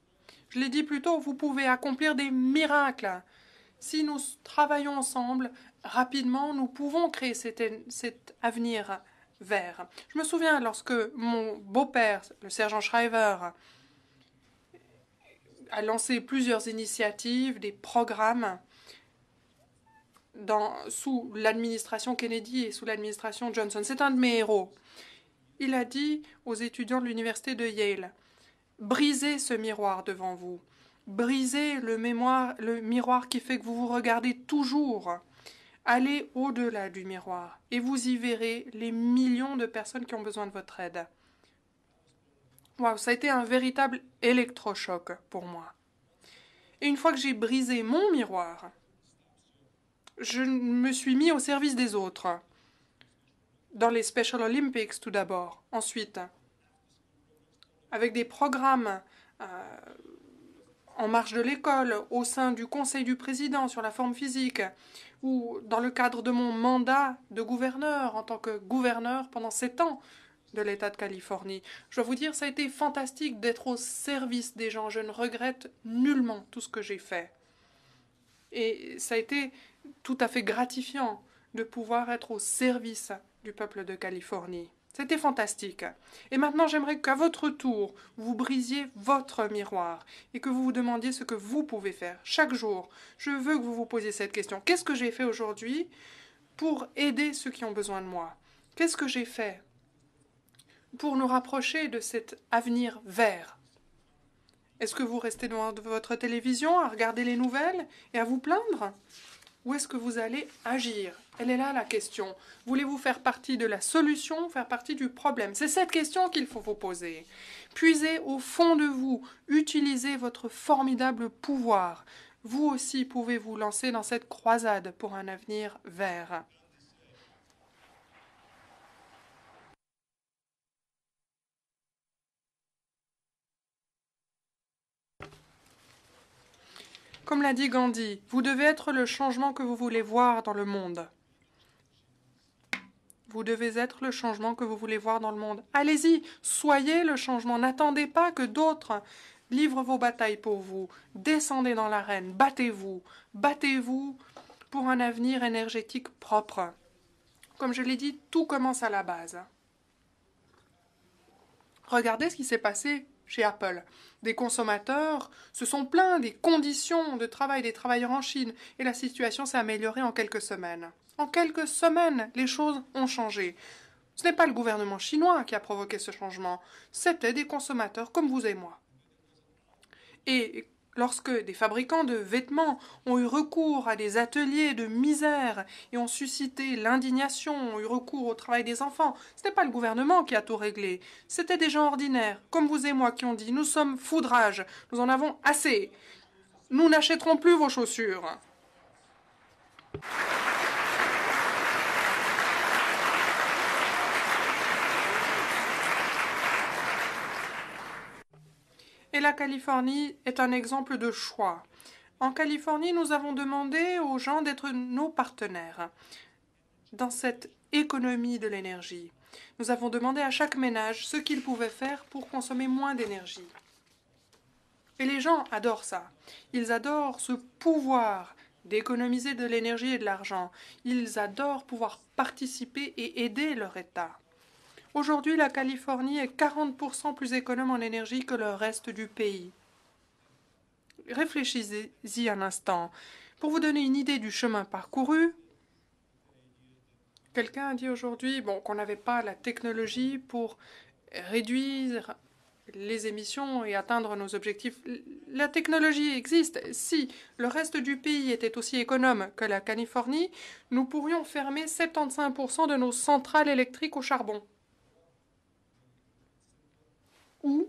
Je l'ai dit plus tôt, vous pouvez accomplir des miracles. Si nous travaillons ensemble, rapidement, nous pouvons créer cet, avenir vert. Je me souviens lorsque mon beau-père, le sergent Shriver, a lancé plusieurs initiatives, des programmes sous l'administration Kennedy et sous l'administration Johnson. C'est un de mes héros il a dit aux étudiants de l'université de Yale, brisez ce miroir devant vous, brisez le, mémoire, le miroir qui fait que vous vous regardez toujours. Allez au-delà du miroir et vous y verrez les millions de personnes qui ont besoin de votre aide. Waouh, ça a été un véritable électrochoc pour moi. Et une fois que j'ai brisé mon miroir, je me suis mis au service des autres dans les Special Olympics tout d'abord, ensuite, avec des programmes euh, en marge de l'école, au sein du conseil du président sur la forme physique, ou dans le cadre de mon mandat de gouverneur en tant que gouverneur pendant sept ans de l'État de Californie. Je dois vous dire, ça a été fantastique d'être au service des gens. Je ne regrette nullement tout ce que j'ai fait. Et ça a été tout à fait gratifiant de pouvoir être au service du peuple de Californie. C'était fantastique. Et maintenant, j'aimerais qu'à votre tour, vous brisiez votre miroir et que vous vous demandiez ce que vous pouvez faire chaque jour. Je veux que vous vous posiez cette question. Qu'est-ce que j'ai fait aujourd'hui pour aider ceux qui ont besoin de moi Qu'est-ce que j'ai fait pour nous rapprocher de cet avenir vert Est-ce que vous restez devant votre télévision à regarder les nouvelles et à vous plaindre où est-ce que vous allez agir Elle est là la question. Voulez-vous faire partie de la solution, faire partie du problème C'est cette question qu'il faut vous poser. Puisez au fond de vous, utilisez votre formidable pouvoir. Vous aussi pouvez vous lancer dans cette croisade pour un avenir vert. Comme l'a dit Gandhi, vous devez être le changement que vous voulez voir dans le monde. Vous devez être le changement que vous voulez voir dans le monde. Allez-y, soyez le changement. N'attendez pas que d'autres livrent vos batailles pour vous. Descendez dans l'arène, battez-vous. Battez-vous pour un avenir énergétique propre. Comme je l'ai dit, tout commence à la base. Regardez ce qui s'est passé chez Apple. Des consommateurs se sont plaints des conditions de travail des travailleurs en Chine et la situation s'est améliorée en quelques semaines. En quelques semaines, les choses ont changé. Ce n'est pas le gouvernement chinois qui a provoqué ce changement, c'était des consommateurs comme vous et moi. Et Lorsque des fabricants de vêtements ont eu recours à des ateliers de misère et ont suscité l'indignation, ont eu recours au travail des enfants, ce n'était pas le gouvernement qui a tout réglé, c'était des gens ordinaires, comme vous et moi, qui ont dit nous sommes foudrage, nous en avons assez, nous n'achèterons plus vos chaussures. et la Californie est un exemple de choix. En Californie, nous avons demandé aux gens d'être nos partenaires dans cette économie de l'énergie. Nous avons demandé à chaque ménage ce qu'il pouvait faire pour consommer moins d'énergie. Et les gens adorent ça. Ils adorent ce pouvoir d'économiser de l'énergie et de l'argent. Ils adorent pouvoir participer et aider leur État. Aujourd'hui, la Californie est 40% plus économe en énergie que le reste du pays. Réfléchissez-y un instant. Pour vous donner une idée du chemin parcouru, quelqu'un a dit aujourd'hui bon, qu'on n'avait pas la technologie pour réduire les émissions et atteindre nos objectifs. La technologie existe. Si le reste du pays était aussi économe que la Californie, nous pourrions fermer 75% de nos centrales électriques au charbon ou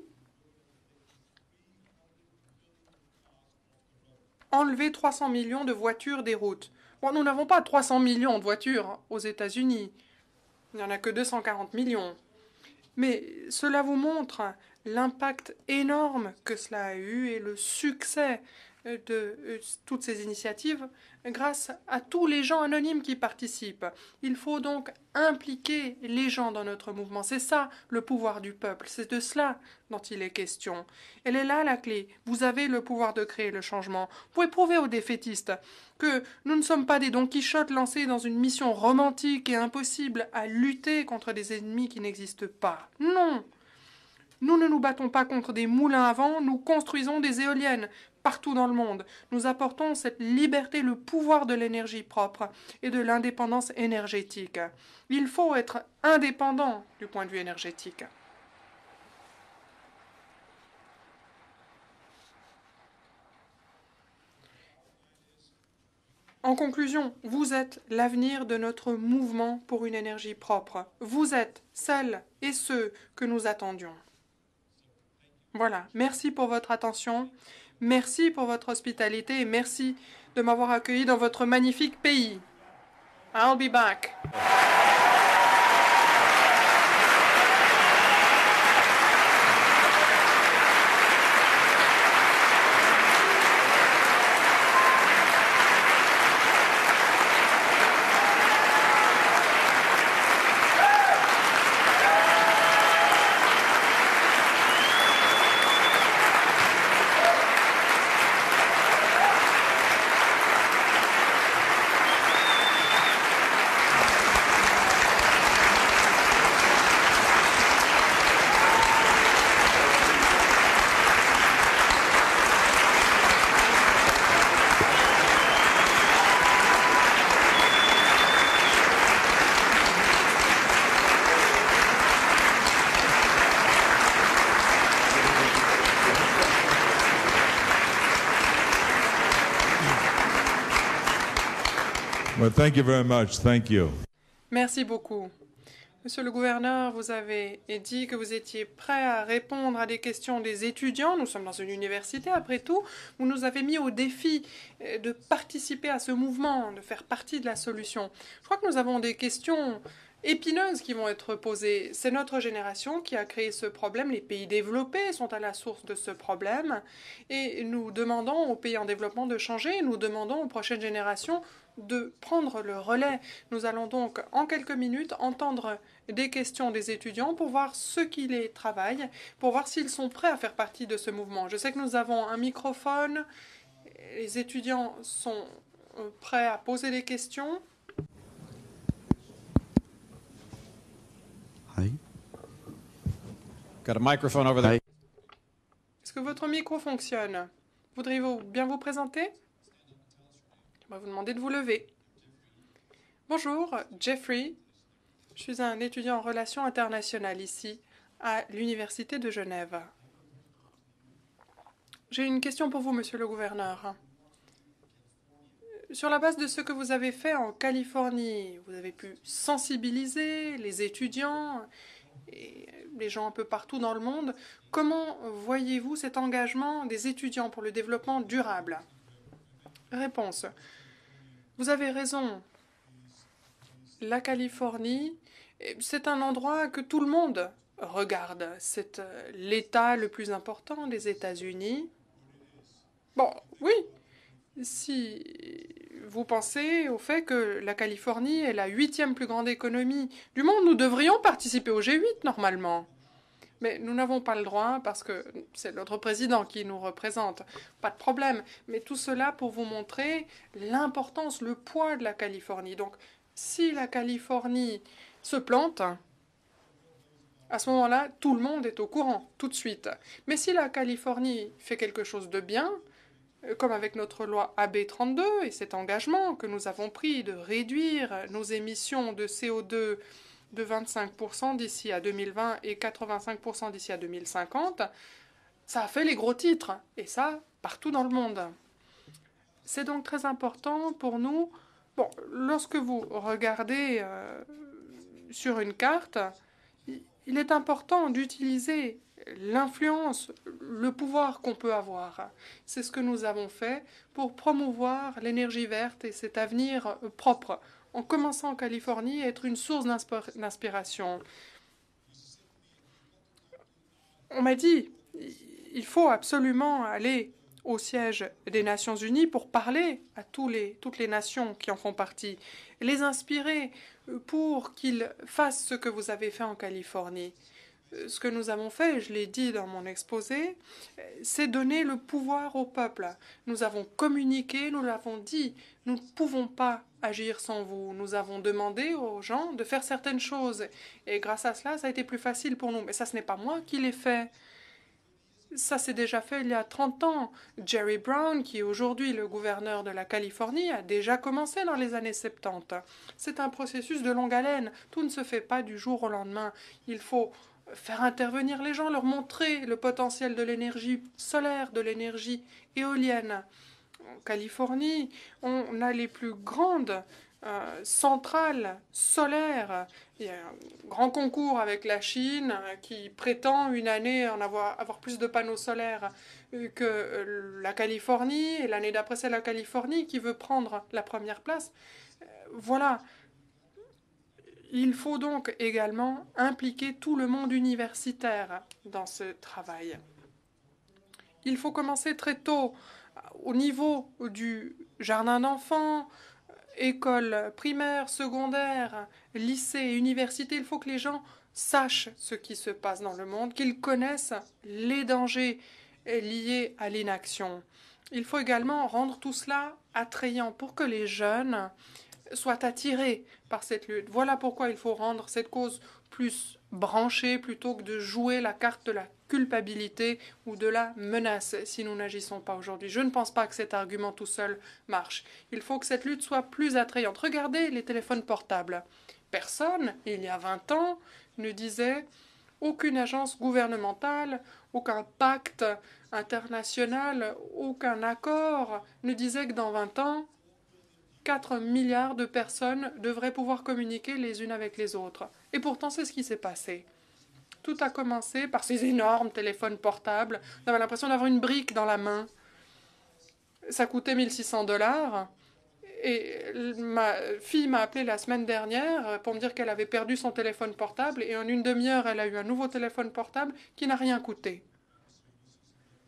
enlever 300 millions de voitures des routes. nous n'avons pas 300 millions de voitures hein, aux États-Unis. Il n'y en a que 240 millions. Mais cela vous montre l'impact énorme que cela a eu et le succès euh, de euh, toutes ces initiatives grâce à tous les gens anonymes qui participent. Il faut donc impliquer les gens dans notre mouvement. C'est ça le pouvoir du peuple, c'est de cela dont il est question. Elle est là la clé. Vous avez le pouvoir de créer le changement. Vous pouvez prouver aux défaitistes que nous ne sommes pas des Don Quichotte lancés dans une mission romantique et impossible à lutter contre des ennemis qui n'existent pas. Non, nous ne nous battons pas contre des moulins à vent, nous construisons des éoliennes partout dans le monde. Nous apportons cette liberté, le pouvoir de l'énergie propre et de l'indépendance énergétique. Il faut être indépendant du point de vue énergétique. En conclusion, vous êtes l'avenir de notre mouvement pour une énergie propre. Vous êtes celles et ceux que nous attendions. Voilà, merci pour votre attention Merci pour votre hospitalité et merci de m'avoir accueilli dans votre magnifique pays. I'll be back. Merci beaucoup. Monsieur le gouverneur, vous avez dit que vous étiez prêt à répondre à des questions des étudiants. Nous sommes dans une université, après tout. Vous nous avez mis au défi euh, de participer à ce mouvement, de faire partie de la solution. Je crois que nous avons des questions épineuses qui vont être posées. C'est notre génération qui a créé ce problème. Les pays développés sont à la source de ce problème. Et nous demandons aux pays en développement de changer. Nous demandons aux prochaines générations de prendre le relais. Nous allons donc en quelques minutes entendre des questions des étudiants pour voir ce qui les travaille, pour voir s'ils sont prêts à faire partie de ce mouvement. Je sais que nous avons un microphone, les étudiants sont euh, prêts à poser des questions. Est-ce que votre micro fonctionne Voudriez-vous bien vous présenter je va vous demander de vous lever. Bonjour, Jeffrey. Je suis un étudiant en relations internationales ici, à l'Université de Genève. J'ai une question pour vous, monsieur le gouverneur. Sur la base de ce que vous avez fait en Californie, vous avez pu sensibiliser les étudiants et les gens un peu partout dans le monde. Comment voyez-vous cet engagement des étudiants pour le développement durable Réponse. Vous avez raison. La Californie, c'est un endroit que tout le monde regarde. C'est euh, l'État le plus important des États-Unis. Bon, oui. Si vous pensez au fait que la Californie est la huitième plus grande économie du monde, nous devrions participer au G8 normalement. Mais nous n'avons pas le droit parce que c'est notre président qui nous représente. Pas de problème. Mais tout cela pour vous montrer l'importance, le poids de la Californie. Donc, si la Californie se plante, à ce moment-là, tout le monde est au courant, tout de suite. Mais si la Californie fait quelque chose de bien, euh, comme avec notre loi AB32 et cet engagement que nous avons pris de réduire nos émissions de CO2 de 25% d'ici à 2020 et 85% d'ici à 2050, ça a fait les gros titres, et ça partout dans le monde. C'est donc très important pour nous. lorsque vous regardez euh, sur une carte, il est important d'utiliser l'influence, le pouvoir qu'on peut avoir. C'est ce que nous avons fait pour promouvoir l'énergie verte et cet avenir propre en commençant en Californie, être une source d'inspiration. On m'a dit, il faut absolument aller au siège des Nations Unies pour parler à tous les, toutes les nations qui en font partie, les inspirer pour qu'ils fassent ce que vous avez fait en Californie ce que nous avons fait, je l'ai dit dans mon exposé, c'est donner le pouvoir au peuple. Nous avons communiqué, nous l'avons dit, nous ne pouvons pas agir sans vous. Nous avons demandé aux gens de faire certaines choses. Et grâce à cela, ça a été plus facile pour nous. Mais ça, ce n'est pas moi qui l'ai fait. Ça s'est déjà fait il y a 30 ans. Jerry Brown, qui est aujourd'hui le gouverneur de la Californie, a déjà commencé dans les années 70. C'est un processus de longue haleine. Tout ne se fait pas du jour au lendemain. Il faut faire intervenir les gens, leur montrer le potentiel de l'énergie solaire, de l'énergie éolienne. En Californie, on a les plus grandes euh, centrales solaires. Il y a un grand concours avec la Chine euh, qui prétend une année en avoir, avoir plus de panneaux solaires euh, que la Californie, et l'année d'après c'est la Californie qui veut prendre la première place. voilà, il faut donc également impliquer tout le monde universitaire dans ce travail. Il faut commencer très tôt euh, au niveau du jardin d'enfants, euh, école primaire, secondaire, lycée universités. université. Il faut que les gens sachent ce qui se passe dans le monde, qu'ils connaissent les dangers liés à l'inaction. Il faut également rendre tout cela attrayant pour que les jeunes soit attiré par cette lutte. Voilà pourquoi il faut rendre cette cause plus branchée plutôt que de jouer la carte de la culpabilité ou de la menace si nous n'agissons pas aujourd'hui. Je ne pense pas que cet argument tout seul marche. Il faut que cette lutte soit plus attrayante. Regardez les téléphones portables. Personne, il y a 20 ans, ne disait aucune agence gouvernementale, aucun pacte international, aucun accord ne disait que dans 20 ans, 4 milliards de personnes devraient pouvoir communiquer les unes avec les autres. Et pourtant, c'est ce qui s'est passé. Tout a commencé par ces énormes téléphones portables. On avait l'impression d'avoir une brique dans la main. Ça coûtait 1600 dollars. Et ma fille m'a appelé la semaine dernière pour me dire qu'elle avait perdu son téléphone portable. Et en une demi-heure, elle a eu un nouveau téléphone portable qui n'a rien coûté.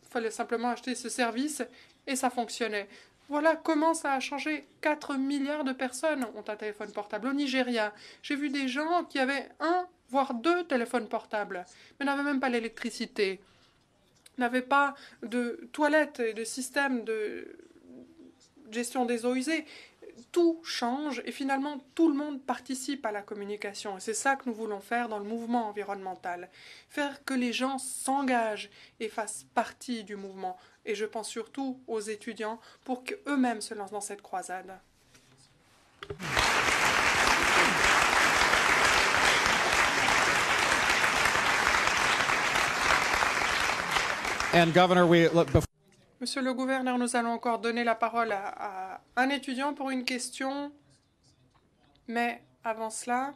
Il fallait simplement acheter ce service et ça fonctionnait. Voilà comment ça a changé. 4 milliards de personnes ont un téléphone portable au Nigeria. J'ai vu des gens qui avaient un, voire deux téléphones portables, mais n'avaient même pas l'électricité, n'avaient pas de toilettes et de système de gestion des eaux usées tout change et finalement tout le monde participe à la communication. Et c'est ça que nous voulons faire dans le mouvement environnemental. Faire que les gens s'engagent et fassent partie du mouvement. Et je pense surtout aux étudiants pour qu'eux-mêmes se lancent dans cette croisade. Monsieur le gouverneur, nous allons encore donner la parole à, un étudiant pour une question. Mais avant cela,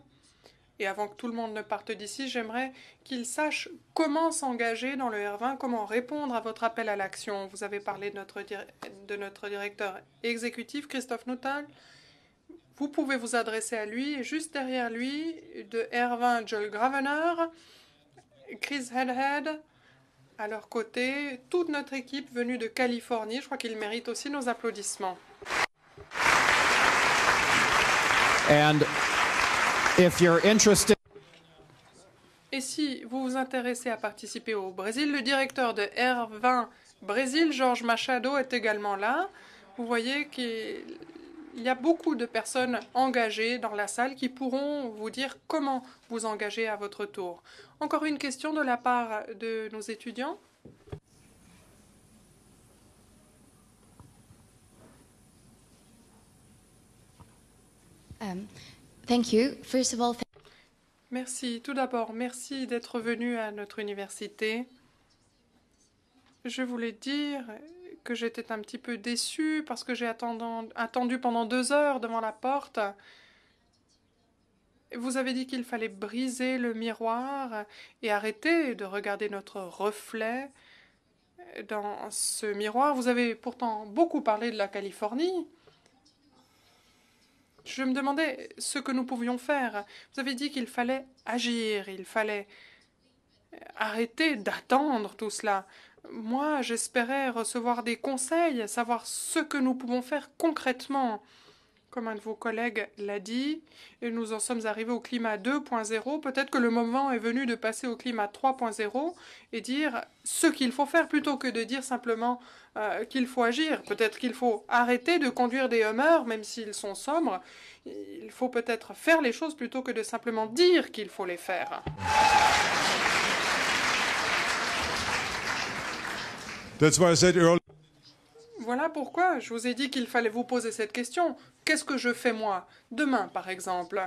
et avant que tout le monde ne parte d'ici, j'aimerais qu'il sache comment s'engager dans le R20, comment répondre à votre appel à l'action. Vous avez parlé de notre, de notre directeur exécutif, Christophe Noutal. Vous pouvez vous adresser à lui. Et juste derrière lui, de R20, Joel Gravener, Chris Headhead, à leur côté toute notre équipe venue de Californie. Je crois qu'ils méritent aussi nos applaudissements. And Et si vous vous intéressez à participer au Brésil, le directeur de R20 Brésil, Georges Machado, est également là. Vous voyez qu'il il y a beaucoup de personnes engagées dans la salle qui pourront vous dire comment vous engager à votre tour. Encore une question de la part de nos étudiants um, thank you. Merci. Tout d'abord, merci d'être venu à notre université. Je voulais dire que j'étais un petit peu déçue parce que j'ai attendu pendant deux heures devant la porte. Vous avez dit qu'il fallait briser le miroir et arrêter de regarder notre reflet dans ce miroir. Vous avez pourtant beaucoup parlé de la Californie. Je me demandais ce que nous pouvions faire. Vous avez dit qu'il fallait agir, il fallait arrêter d'attendre tout cela. Moi, j'espérais recevoir des conseils, savoir ce que nous pouvons faire concrètement. Comme un de vos collègues l'a dit, et nous en sommes arrivés au climat 2.0, peut-être que le moment est venu de passer au climat 3.0 et dire ce qu'il faut faire plutôt que de dire simplement euh, qu'il faut agir. Peut-être qu'il faut arrêter de conduire des humeurs, même s'ils sont sombres. Il faut peut-être faire les choses plutôt que de simplement dire qu'il faut les faire. Voilà pourquoi je vous ai dit qu'il fallait vous poser cette question. Qu'est-ce que je fais moi Demain, par exemple,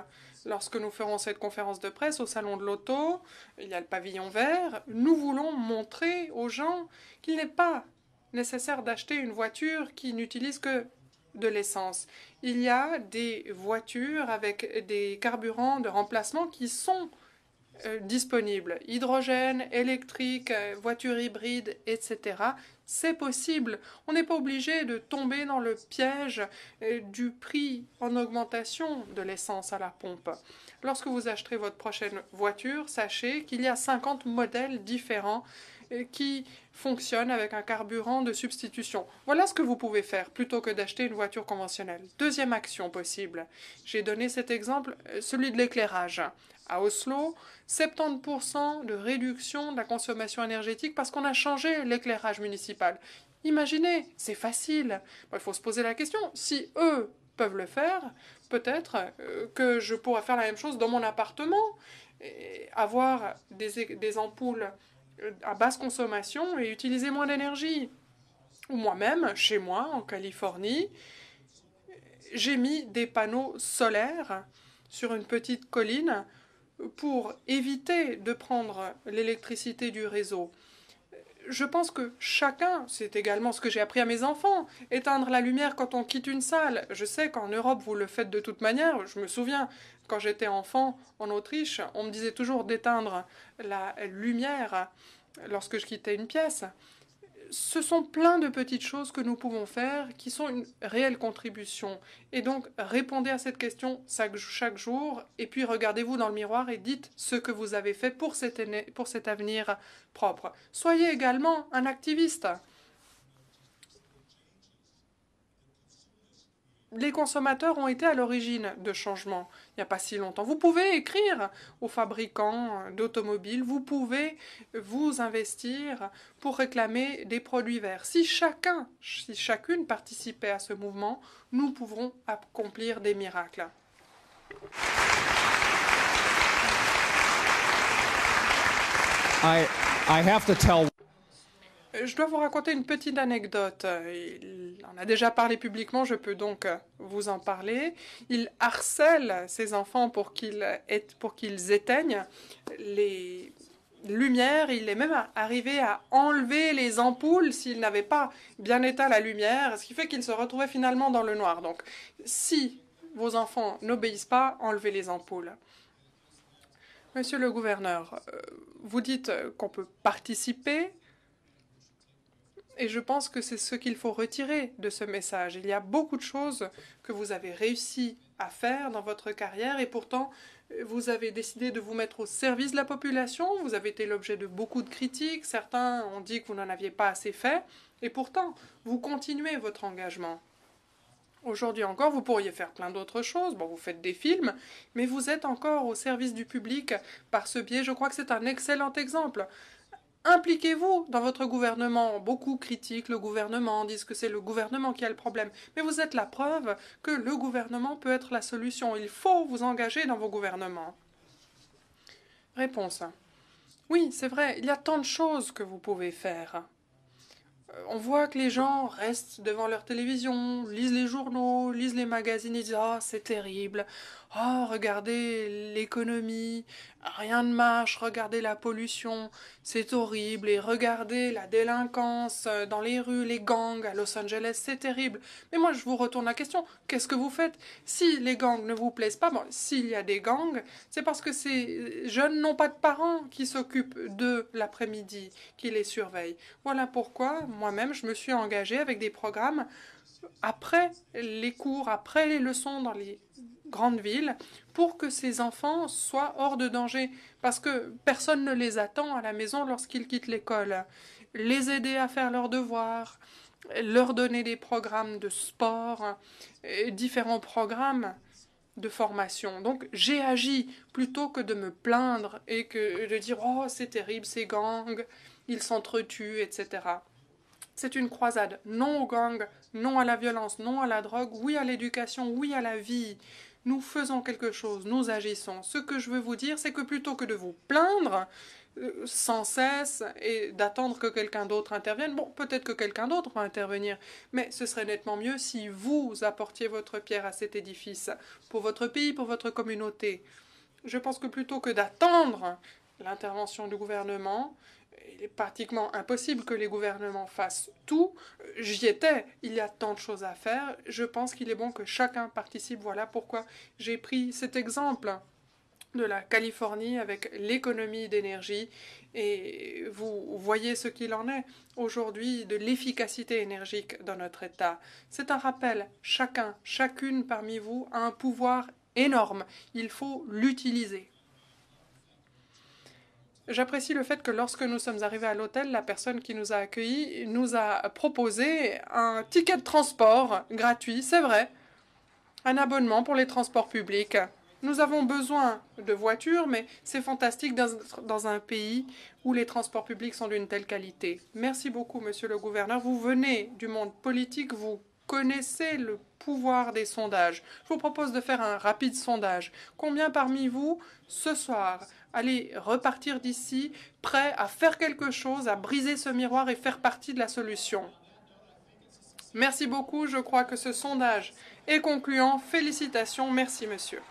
lorsque nous ferons cette conférence de presse au Salon de l'Auto, il y a le pavillon vert, nous voulons montrer aux gens qu'il n'est pas nécessaire d'acheter une voiture qui n'utilise que de l'essence. Il y a des voitures avec des carburants de remplacement qui sont euh, disponibles, hydrogène, électrique, euh, voiture hybride, etc. C'est possible. On n'est pas obligé de tomber dans le piège euh, du prix en augmentation de l'essence à la pompe. Lorsque vous acheterez votre prochaine voiture, sachez qu'il y a 50 modèles différents qui fonctionnent avec un carburant de substitution. Voilà ce que vous pouvez faire plutôt que d'acheter une voiture conventionnelle. Deuxième action possible. J'ai donné cet exemple, celui de l'éclairage à Oslo, 70% de réduction de la consommation énergétique parce qu'on a changé l'éclairage municipal. Imaginez, c'est facile. Il faut se poser la question, si eux peuvent le faire, peut-être euh, que je pourrais faire la même chose dans mon appartement, et avoir des, des ampoules euh, à basse consommation et utiliser moins d'énergie. Ou moi-même, chez moi, en Californie, j'ai mis des panneaux solaires sur une petite colline pour éviter de prendre l'électricité du réseau. Je pense que chacun, c'est également ce que j'ai appris à mes enfants, éteindre la lumière quand on quitte une salle. Je sais qu'en Europe, vous le faites de toute manière. Je me souviens, quand j'étais enfant en Autriche, on me disait toujours d'éteindre la lumière lorsque je quittais une pièce ce sont plein de petites choses que nous pouvons faire qui sont une réelle contribution. Et donc, répondez à cette question chaque, jour et puis regardez-vous dans le miroir et dites ce que vous avez fait pour cet, pour cet avenir propre. Soyez également un activiste. Les consommateurs ont été à l'origine de changements n'y a pas si longtemps. Vous pouvez écrire aux fabricants d'automobiles, vous pouvez vous investir pour réclamer des produits verts. Si chacun, si chacune participait à ce mouvement, nous pouvons accomplir des miracles. Je dois vous raconter une petite anecdote. Il en a déjà parlé publiquement, je peux donc vous en parler. Il harcèle ses enfants pour qu'ils éteignent les lumières. il est même arrivé à enlever les ampoules s'il n'avait pas bien éteint la lumière, ce qui fait qu'il se retrouvait finalement dans le noir. Donc si vos enfants n'obéissent pas, enlevez les ampoules. Monsieur le gouverneur, euh, vous dites qu'on peut participer et je pense que c'est ce qu'il faut retirer de ce message. Il y a beaucoup de choses que vous avez réussi à faire dans votre carrière et pourtant vous avez décidé de vous mettre au service de la population, vous avez été l'objet de beaucoup de critiques, certains ont dit que vous n'en aviez pas assez fait et pourtant vous continuez votre engagement. Aujourd'hui encore, vous pourriez faire plein d'autres choses. Bon, vous faites des films, mais vous êtes encore au service du public par ce biais. Je crois que c'est un excellent exemple. Impliquez-vous dans votre gouvernement. Beaucoup critiquent le gouvernement, disent que c'est le gouvernement qui a le problème. Mais vous êtes la preuve que le gouvernement peut être la solution. Il faut vous engager dans vos gouvernements. Réponse. Oui, c'est vrai, il y a tant de choses que vous pouvez faire. Euh, on voit que les gens restent devant leur télévision, lisent les journaux, lisent les magazines et disent Ah, c'est terrible. oh, regardez l'économie, rien ne marche, regardez la pollution, c'est horrible, et regardez la délinquance euh, dans les rues, les gangs à Los Angeles, c'est terrible. Mais moi, je vous retourne la question, qu'est-ce que vous faites Si les gangs ne vous plaisent pas, bon, s'il y a des gangs, c'est parce que ces euh, jeunes n'ont pas de parents qui s'occupent d'eux l'après-midi, qui les surveillent. Voilà pourquoi moi-même, je me suis engagée avec des programmes après les cours, après les leçons dans les grande ville pour que ces enfants soient hors de danger parce que personne ne les attend à la maison lorsqu'ils quittent l'école. Les aider à faire leurs devoirs, leur donner des programmes de sport, différents programmes de formation. Donc j'ai agi plutôt que de me plaindre et que de dire oh c'est terrible ces gangs, ils s'entretuent, etc. C'est une croisade. Non aux gangs, non à la violence, non à la drogue, oui à l'éducation, oui à la vie, nous faisons quelque chose, nous agissons. Ce que je veux vous dire, c'est que plutôt que de vous plaindre euh, sans cesse et d'attendre que quelqu'un d'autre intervienne, bon, peut-être que quelqu'un d'autre va intervenir, mais ce serait nettement mieux si vous apportiez votre pierre à cet édifice, pour votre pays, pour votre communauté. Je pense que plutôt que d'attendre l'intervention du gouvernement, il est pratiquement impossible que les gouvernements fassent tout. J'y étais, il y a tant de choses à faire. Je pense qu'il est bon que chacun participe. Voilà pourquoi j'ai pris cet exemple de la Californie avec l'économie d'énergie et vous voyez ce qu'il en est aujourd'hui de l'efficacité énergique dans notre État. C'est un rappel, chacun, chacune parmi vous a un pouvoir énorme, il faut l'utiliser. J'apprécie le fait que lorsque nous sommes arrivés à l'hôtel, la personne qui nous a accueillis nous a proposé un ticket de transport gratuit, c'est vrai, un abonnement pour les transports publics. Nous avons besoin de voitures, mais c'est fantastique dans un pays où les transports publics sont d'une telle qualité. Merci beaucoup, monsieur le gouverneur. Vous venez du monde politique, vous connaissez le pouvoir des sondages. Je vous propose de faire un rapide sondage. Combien parmi vous, ce soir, allez repartir d'ici prêt à faire quelque chose, à briser ce miroir et faire partie de la solution. Merci beaucoup, je crois que ce sondage est concluant. Félicitations, merci monsieur.